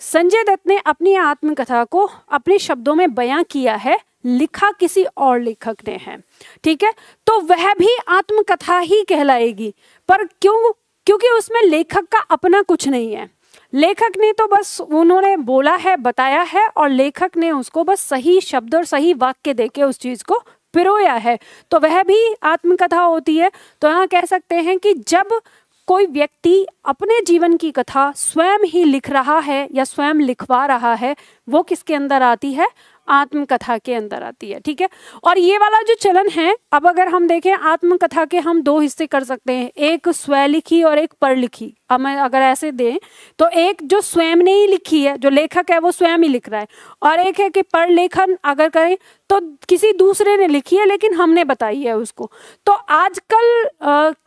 Speaker 1: संजय दत्त ने अपनी आत्मकथा को अपने शब्दों में बयां किया है लिखा किसी और लेखक ने है ठीक है तो वह भी आत्मकथा ही कहलाएगी पर क्यों क्योंकि उसमें लेखक का अपना कुछ नहीं है लेखक ने तो बस उन्होंने बोला है बताया है और लेखक ने उसको बस सही शब्द और सही वाक्य देके उस चीज को पिरोया है तो वह भी आत्मकथा होती है तो यहाँ कह सकते हैं कि जब कोई व्यक्ति अपने जीवन की कथा स्वयं ही लिख रहा है या स्वयं लिखवा रहा है वो किसके अंदर आती है आत्मकथा के अंदर आती है ठीक है और ये वाला जो चलन है अब अगर हम देखें आत्मकथा के हम दो हिस्से कर सकते हैं एक स्वयं लिखी और एक पढ़ लिखी हम अगर ऐसे दें तो एक जो स्वयं ने ही लिखी है जो लेखक है वो स्वयं ही लिख रहा है और एक है कि पढ़ लेखन अगर करें तो किसी दूसरे ने लिखी है लेकिन हमने बताई है उसको तो आजकल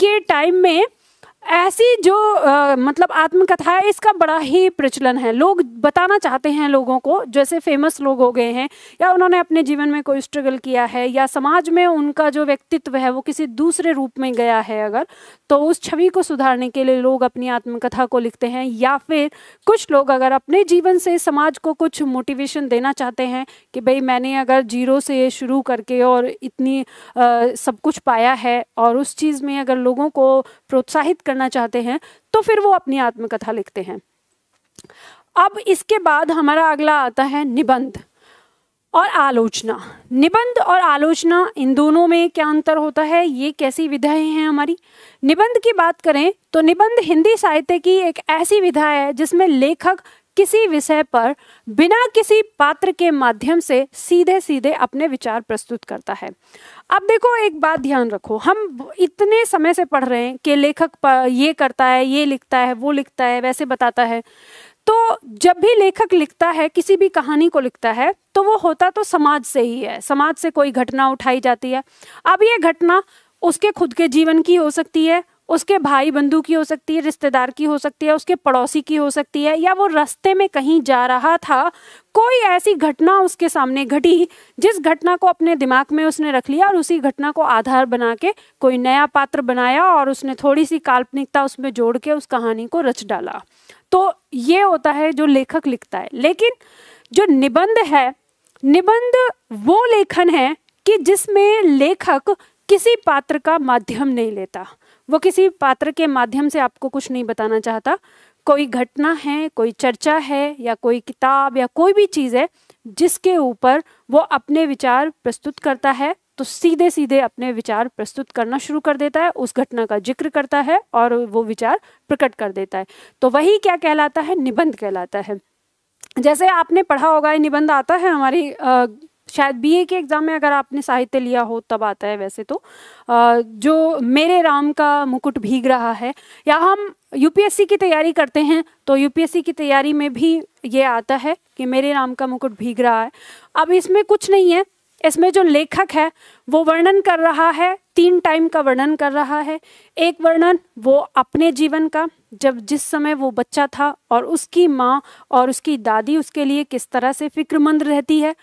Speaker 1: के टाइम में ऐसी जो आ, मतलब आत्मकथा है इसका बड़ा ही प्रचलन है लोग बताना चाहते हैं लोगों को जैसे फेमस लोग हो गए हैं या उन्होंने अपने जीवन में कोई स्ट्रगल किया है या समाज में उनका जो व्यक्तित्व है वो किसी दूसरे रूप में गया है अगर तो उस छवि को सुधारने के लिए लोग अपनी आत्मकथा को लिखते हैं या फिर कुछ लोग अगर अपने जीवन से समाज को कुछ मोटिवेशन देना चाहते हैं कि भाई मैंने अगर जीरो से शुरू करके और इतनी आ, सब कुछ पाया है और उस चीज़ में अगर लोगों को प्रोत्साहित कर करना चाहते हैं तो फिर वो अपनी आत्मकथा लिखते हैं अब इसके बाद हमारा अगला आता है निबंध और आलोचना निबंध और आलोचना इन दोनों में क्या अंतर होता है ये कैसी विधाएं हैं हमारी निबंध की बात करें तो निबंध हिंदी साहित्य की एक ऐसी विधा है जिसमें लेखक किसी विषय पर बिना किसी पात्र के माध्यम से सीधे सीधे अपने विचार प्रस्तुत करता है अब देखो एक बात ध्यान रखो हम इतने समय से पढ़ रहे हैं कि लेखक ये करता है ये लिखता है वो लिखता है वैसे बताता है तो जब भी लेखक लिखता है किसी भी कहानी को लिखता है तो वो होता तो समाज से ही है समाज से कोई घटना उठाई जाती है अब ये घटना उसके खुद के जीवन की हो सकती है उसके भाई बंधु की हो सकती है रिश्तेदार की हो सकती है उसके पड़ोसी की हो सकती है या वो रास्ते में कहीं जा रहा था कोई ऐसी घटना उसके सामने घटी जिस घटना को अपने दिमाग में उसने रख लिया और उसी घटना को आधार बना के कोई नया पात्र बनाया और उसने थोड़ी सी काल्पनिकता उसमें जोड़ के उस कहानी को रच डाला तो ये होता है जो लेखक लिखता है लेकिन जो निबंध है निबंध वो लेखन है कि जिसमें लेखक किसी पात्र का माध्यम नहीं लेता वो किसी पात्र के माध्यम से आपको कुछ नहीं बताना चाहता कोई घटना है कोई चर्चा है या कोई किताब या कोई भी चीज़ है जिसके ऊपर वो अपने विचार प्रस्तुत करता है तो सीधे सीधे अपने विचार प्रस्तुत करना शुरू कर देता है उस घटना का जिक्र करता है और वो विचार प्रकट कर देता है तो वही क्या कहलाता है निबंध कहलाता है जैसे आपने पढ़ा होगा ये निबंध आता है हमारी शायद बीए के एग्ज़ाम में अगर आपने साहित्य लिया हो तब आता है वैसे तो जो मेरे राम का मुकुट भीग रहा है या हम यूपीएससी की तैयारी करते हैं तो यूपीएससी की तैयारी में भी ये आता है कि मेरे राम का मुकुट भीग रहा है अब इसमें कुछ नहीं है इसमें जो लेखक है वो वर्णन कर रहा है तीन टाइम का वर्णन कर रहा है एक वर्णन वो अपने जीवन का जब जिस समय वो बच्चा था और उसकी माँ और उसकी दादी उसके लिए किस तरह से फिक्रमंद रहती है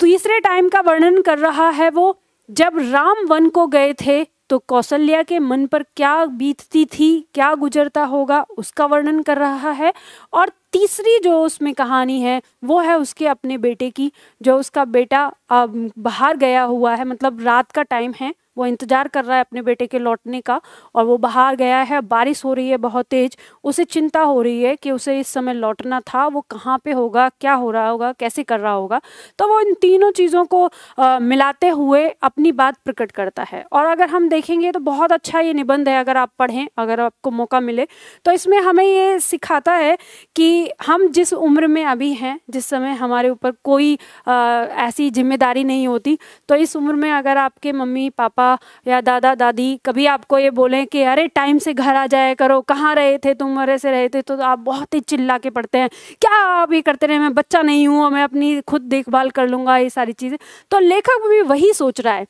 Speaker 1: तीसरे टाइम का वर्णन कर रहा है वो जब राम वन को गए थे तो कौशल्या के मन पर क्या बीतती थी क्या गुजरता होगा उसका वर्णन कर रहा है और तीसरी जो उसमें कहानी है वो है उसके अपने बेटे की जो उसका बेटा बाहर गया हुआ है मतलब रात का टाइम है वो इंतज़ार कर रहा है अपने बेटे के लौटने का और वो बाहर गया है बारिश हो रही है बहुत तेज़ उसे चिंता हो रही है कि उसे इस समय लौटना था वो कहाँ पे होगा क्या हो रहा होगा कैसे कर रहा होगा तो वो इन तीनों चीज़ों को आ, मिलाते हुए अपनी बात प्रकट करता है और अगर हम देखेंगे तो बहुत अच्छा ये निबंध है अगर आप पढ़ें अगर आपको मौका मिले तो इसमें हमें ये सिखाता है कि हम जिस उम्र में अभी हैं जिस समय हमारे ऊपर कोई आ, ऐसी जिम्मेदारी नहीं होती तो इस उम्र में अगर आपके मम्मी पापा या दादा दादी कभी आपको ये बोलें कि अरे टाइम से घर आ जाया करो कहाँ रहे थे तुम अरे से रहे थे तो आप बहुत ही चिल्ला के पढ़ते हैं क्या आप ये करते रहे मैं बच्चा नहीं हूँ मैं अपनी खुद देखभाल कर लूँगा ये सारी चीज़ें तो लेखक भी वही सोच रहा है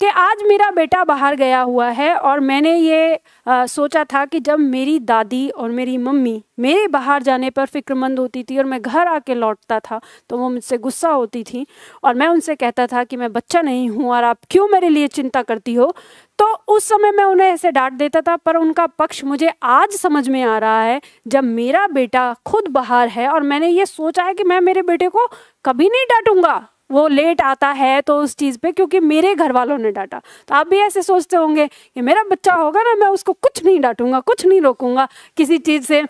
Speaker 1: कि आज मेरा बेटा बाहर गया हुआ है और मैंने ये आ, सोचा था कि जब मेरी दादी और मेरी मम्मी मेरे बाहर जाने पर फिक्रमंद होती थी और मैं घर आके लौटता था तो वो मुझसे गुस्सा होती थी और मैं उनसे कहता था कि मैं बच्चा नहीं हूँ और आप क्यों मेरे लिए चिंता करती हो तो उस समय मैं उन्हें ऐसे डांट देता था पर उनका पक्ष मुझे आज समझ में आ रहा है जब मेरा बेटा खुद बाहर है और मैंने ये सोचा है कि मैं मेरे बेटे को कभी नहीं डांटूंगा वो लेट आता है तो उस चीज़ पे क्योंकि मेरे घर वालों ने डांटा तो आप भी ऐसे सोचते होंगे कि मेरा बच्चा होगा ना मैं उसको कुछ नहीं डांटूंगा कुछ नहीं रोकूंगा किसी चीज़ से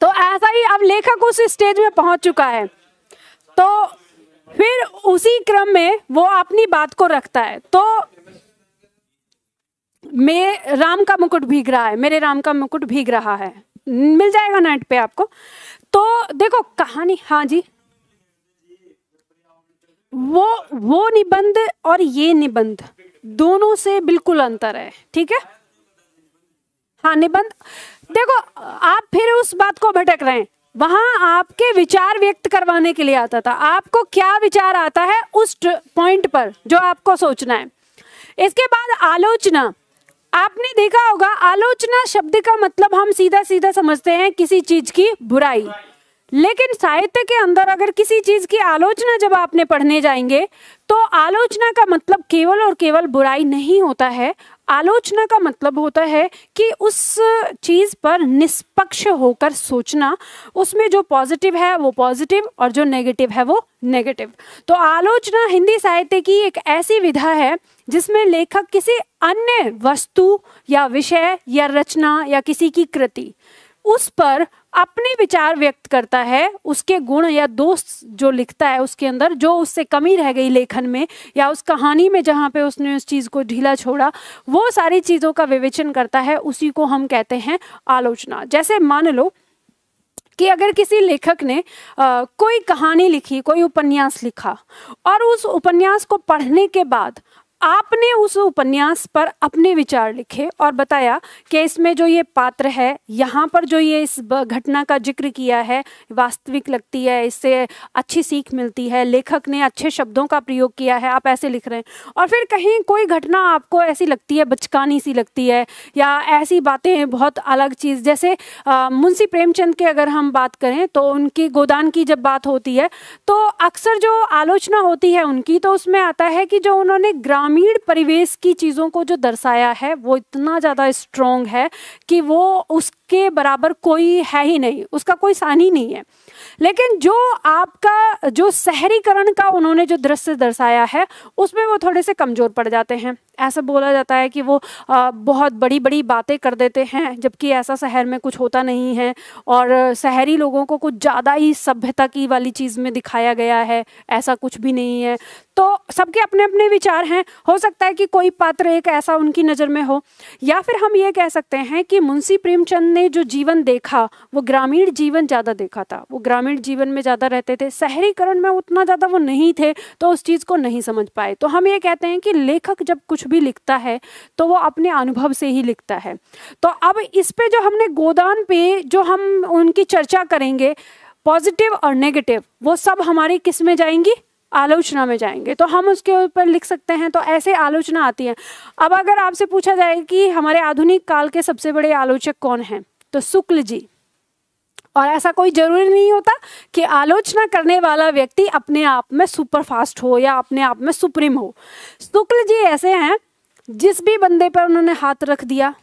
Speaker 1: तो ऐसा ही अब लेखक उस स्टेज में पहुंच चुका है तो फिर उसी क्रम में वो अपनी बात को रखता है तो मैं राम का मुकुट भीग रहा है मेरे राम का मुकुट भीग रहा है मिल जाएगा नेट पे आपको तो देखो कहानी हाँ जी वो वो निबंध और ये निबंध दोनों से बिल्कुल अंतर है ठीक है हाँ निबंध देखो आप फिर उस बात को भटक रहे हैं वहां आपके विचार व्यक्त करवाने के लिए आता था आपको क्या विचार आता है उस पॉइंट पर जो आपको सोचना है इसके बाद आलोचना आपने देखा होगा आलोचना शब्द का मतलब हम सीधा सीधा समझते हैं किसी चीज की बुराई लेकिन साहित्य के अंदर अगर किसी चीज की आलोचना जब आपने पढ़ने जाएंगे तो आलोचना का मतलब केवल और केवल बुराई नहीं होता है आलोचना का मतलब होता है कि उस चीज़ पर निष्पक्ष होकर सोचना उसमें जो पॉजिटिव है वो पॉजिटिव और जो नेगेटिव है वो नेगेटिव तो आलोचना हिंदी साहित्य की एक ऐसी विधा है जिसमें लेखक किसी अन्य वस्तु या विषय या रचना या किसी की कृति उस पर अपने विचार व्यक्त करता है उसके गुण या दोष जो लिखता है उसके अंदर जो उससे कमी रह गई लेखन में या उस कहानी में जहाँ पे उसने उस चीज़ को ढीला छोड़ा वो सारी चीज़ों का विवेचन करता है उसी को हम कहते हैं आलोचना जैसे मान लो कि अगर किसी लेखक ने आ, कोई कहानी लिखी कोई उपन्यास लिखा और उस उपन्यास को पढ़ने के बाद आपने उस उपन्यास पर अपने विचार लिखे और बताया कि इसमें जो ये पात्र है यहाँ पर जो ये इस घटना का जिक्र किया है वास्तविक लगती है इससे अच्छी सीख मिलती है लेखक ने अच्छे शब्दों का प्रयोग किया है आप ऐसे लिख रहे हैं और फिर कहीं कोई घटना आपको ऐसी लगती है बचकानी सी लगती है या ऐसी बातें बहुत अलग चीज़ जैसे मुंशी प्रेमचंद की अगर हम बात करें तो उनकी गोदान की जब बात होती है तो अक्सर जो आलोचना होती है उनकी तो उसमें आता है कि जो उन्होंने ग्राम ग्रामीण परिवेश की चीज़ों को जो दर्शाया है वो इतना ज़्यादा स्ट्रॉन्ग है कि वो उसके बराबर कोई है ही नहीं उसका कोई सानी नहीं है लेकिन जो आपका जो शहरीकरण का उन्होंने जो दृश्य दर्शाया है उसमें वो थोड़े से कमज़ोर पड़ जाते हैं ऐसा बोला जाता है कि वो आ, बहुत बड़ी बड़ी बातें कर देते हैं जबकि ऐसा शहर में कुछ होता नहीं है और शहरी लोगों को कुछ ज़्यादा ही सभ्यता की वाली चीज़ में दिखाया गया है ऐसा कुछ भी नहीं है तो सबके अपने अपने विचार हैं हो सकता है कि कोई पात्र एक ऐसा उनकी नज़र में हो या फिर हम ये कह सकते हैं कि मुंशी प्रेमचंद ने जो जीवन देखा वो ग्रामीण जीवन ज़्यादा देखा था वो ग्रामीण जीवन में ज़्यादा रहते थे शहरीकरण में उतना ज़्यादा वो नहीं थे तो उस चीज़ को नहीं समझ पाए तो हम ये कहते हैं कि लेखक जब कुछ भी लिखता है तो वो अपने अनुभव से ही लिखता है तो अब इस पे जो हमने गोदान पे जो हम उनकी चर्चा करेंगे पॉजिटिव और नेगेटिव वो सब हमारी किस में जाएंगी आलोचना में जाएंगे तो हम उसके ऊपर लिख सकते हैं तो ऐसे आलोचना आती है अब अगर आपसे पूछा जाए कि हमारे आधुनिक काल के सबसे बड़े आलोचक कौन हैं तो शुक्ल जी और ऐसा कोई ज़रूरी नहीं होता कि आलोचना करने वाला व्यक्ति अपने आप में सुपर फास्ट हो या अपने आप में सुप्रीम हो शुक्ल जी ऐसे हैं जिस भी बंदे पर उन्होंने हाथ रख दिया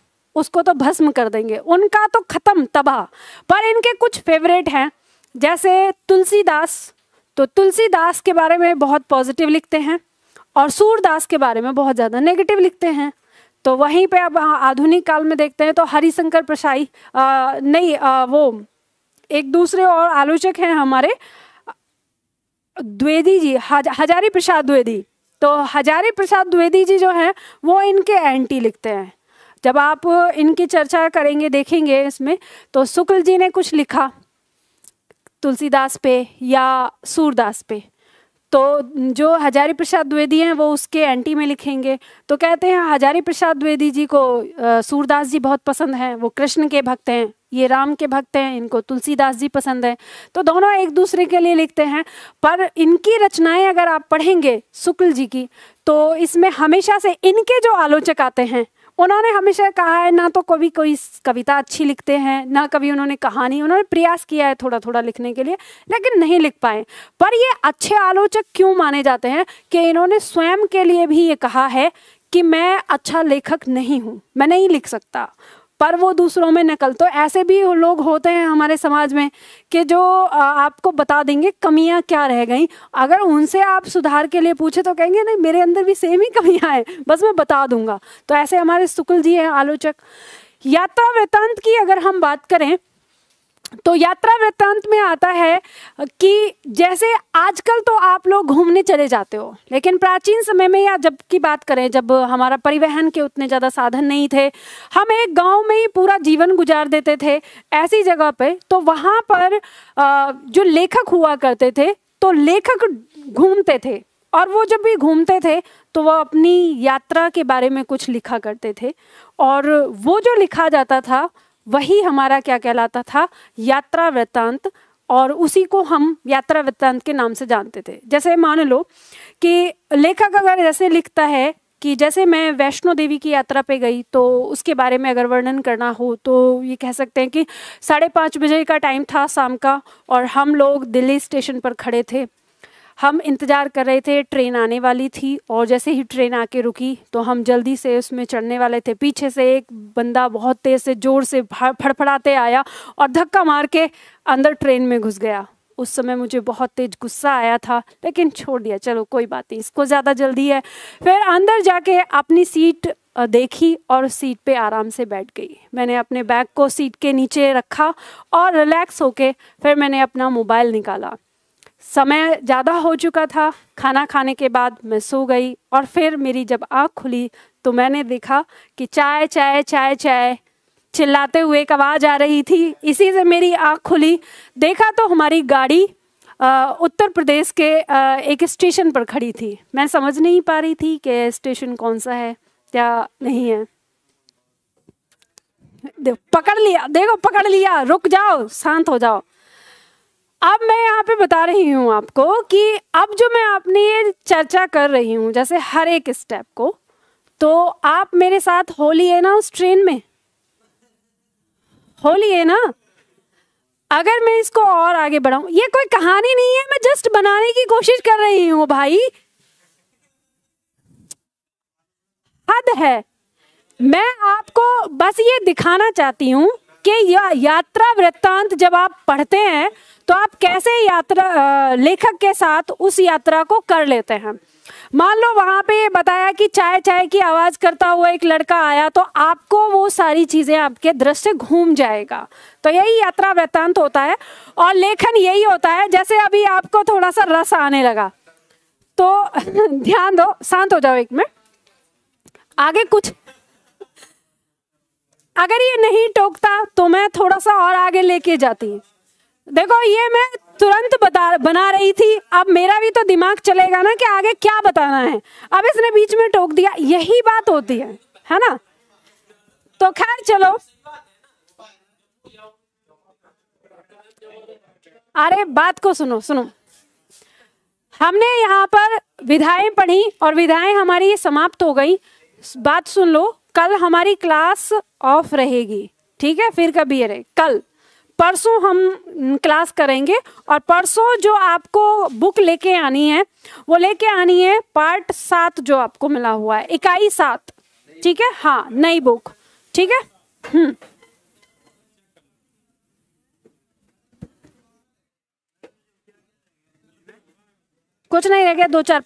Speaker 1: उसको तो भस्म कर देंगे उनका तो ख़त्म तबाह पर इनके कुछ फेवरेट हैं जैसे तुलसीदास तो तुलसीदास के बारे में बहुत पॉजिटिव लिखते हैं और सूरदास के बारे में बहुत ज़्यादा नेगेटिव लिखते हैं तो वहीं पे अब आधुनिक काल में देखते हैं तो हरिशंकर प्रसाई नहीं आ, वो एक दूसरे और आलोचक हैं हमारे द्विवेदी जी हज, हजारी प्रसाद द्विवेदी तो हजारी प्रसाद द्विवेदी जी जो हैं वो इनके एंटी लिखते हैं जब आप इनकी चर्चा करेंगे देखेंगे इसमें तो शुक्ल जी ने कुछ लिखा तुलसीदास पे या सूरदास पे तो जो हजारी प्रसाद द्विवेदी हैं वो उसके एंटी में लिखेंगे तो कहते हैं हजारी प्रसाद द्विवेदी जी को सूरदास जी बहुत पसंद हैं वो कृष्ण के भक्त हैं ये राम के भक्त हैं इनको तुलसीदास जी पसंद है तो दोनों एक दूसरे के लिए लिखते हैं पर इनकी रचनाएं अगर आप पढ़ेंगे शुक्ल जी की तो इसमें हमेशा से इनके जो आलोचक आते हैं उन्होंने हमेशा कहा है ना तो कभी कोई कविता अच्छी लिखते हैं ना कभी उन्होंने कहानी उन्होंने प्रयास किया है थोड़ा थोड़ा लिखने के लिए लेकिन नहीं लिख पाए पर ये अच्छे आलोचक क्यों माने जाते हैं कि इन्होंने स्वयं के लिए भी ये कहा है कि मैं अच्छा लेखक नहीं हूँ मैं नहीं लिख सकता पर वो दूसरों में नकल तो ऐसे भी लोग होते हैं हमारे समाज में कि जो आपको बता देंगे कमियां क्या रह गई अगर उनसे आप सुधार के लिए पूछे तो कहेंगे नहीं मेरे अंदर भी सेम ही कमियां हैं बस मैं बता दूंगा तो ऐसे हमारे शुक्ल जी हैं आलोचक यात्रा वृतांत की अगर हम बात करें तो यात्रा वृत्तांत में आता है कि जैसे आजकल तो आप लोग घूमने चले जाते हो लेकिन प्राचीन समय में या जब की बात करें जब हमारा परिवहन के उतने ज़्यादा साधन नहीं थे हम एक गांव में ही पूरा जीवन गुजार देते थे ऐसी जगह पे तो वहाँ पर जो लेखक हुआ करते थे तो लेखक घूमते थे और वो जब भी घूमते थे तो वह अपनी यात्रा के बारे में कुछ लिखा करते थे और वो जो लिखा जाता था वही हमारा क्या कहलाता था यात्रा वृत्तांत और उसी को हम यात्रा वृत्तांत के नाम से जानते थे जैसे मान लो कि लेखक अगर जैसे लिखता है कि जैसे मैं वैष्णो देवी की यात्रा पे गई तो उसके बारे में अगर वर्णन करना हो तो ये कह सकते हैं कि साढ़े पाँच बजे का टाइम था शाम का और हम लोग दिल्ली स्टेशन पर खड़े थे हम इंतज़ार कर रहे थे ट्रेन आने वाली थी और जैसे ही ट्रेन आके रुकी तो हम जल्दी से उसमें चढ़ने वाले थे पीछे से एक बंदा बहुत तेज़ से ज़ोर से फड़फड़ाते आया और धक्का मार के अंदर ट्रेन में घुस गया उस समय मुझे बहुत तेज गुस्सा आया था लेकिन छोड़ दिया चलो कोई बात नहीं इसको ज़्यादा जल्दी है फिर अंदर जाके अपनी सीट देखी और सीट पे आराम से बैठ गई मैंने अपने बैग को सीट के नीचे रखा और रिलैक्स होके फिर मैंने अपना मोबाइल निकाला समय ज़्यादा हो चुका था खाना खाने के बाद मैं सो गई और फिर मेरी जब आँख खुली तो मैंने देखा कि चाय चाय चाय चाय चिल्लाते हुए एक आवाज़ आ रही थी इसी से मेरी आँख खुली देखा तो हमारी गाड़ी आ, उत्तर प्रदेश के आ, एक स्टेशन पर खड़ी थी मैं समझ नहीं पा रही थी कि स्टेशन कौन सा है या नहीं है देखो पकड़ लिया देखो पकड़ लिया रुक जाओ शांत हो जाओ अब मैं यहाँ पे बता रही हूँ आपको कि अब जो मैं आपने ये चर्चा कर रही हूँ जैसे हर एक स्टेप को तो आप मेरे साथ होली है ना उस ट्रेन में होली है ना अगर मैं इसको और आगे बढ़ाऊं ये कोई कहानी नहीं है मैं जस्ट बनाने की कोशिश कर रही हूँ भाई हद है मैं आपको बस ये दिखाना चाहती हूँ कि या, यात्रा वृत्तांत जब आप पढ़ते हैं तो आप कैसे यात्रा लेखक के साथ उस यात्रा को कर लेते हैं मान लो वहाँ पे ये बताया कि चाय चाय की आवाज़ करता हुआ एक लड़का आया तो आपको वो सारी चीज़ें आपके दृश्य घूम जाएगा तो यही यात्रा वृत्तांत होता है और लेखन यही होता है जैसे अभी आपको थोड़ा सा रस आने लगा तो ध्यान दो शांत हो जाओ एक मिनट आगे कुछ अगर ये नहीं टोकता तो मैं थोड़ा सा और आगे लेके जाती देखो ये मैं तुरंत बता बना रही थी अब मेरा भी तो दिमाग चलेगा ना कि आगे क्या बताना है अब इसने बीच में टोक दिया यही बात होती है है ना तो खैर चलो अरे बात को सुनो सुनो हमने यहाँ पर विधाएं पढ़ी और विधाएं हमारी ये समाप्त हो गई बात सुन लो कल हमारी क्लास ऑफ रहेगी ठीक है फिर कभी अरे कल परसों हम क्लास करेंगे और परसों जो आपको बुक लेके आनी है वो लेके आनी है पार्ट सात जो आपको मिला हुआ है इकाई सात ठीक है हाँ नई बुक ठीक है हम्म कुछ नहीं रह गया दो चार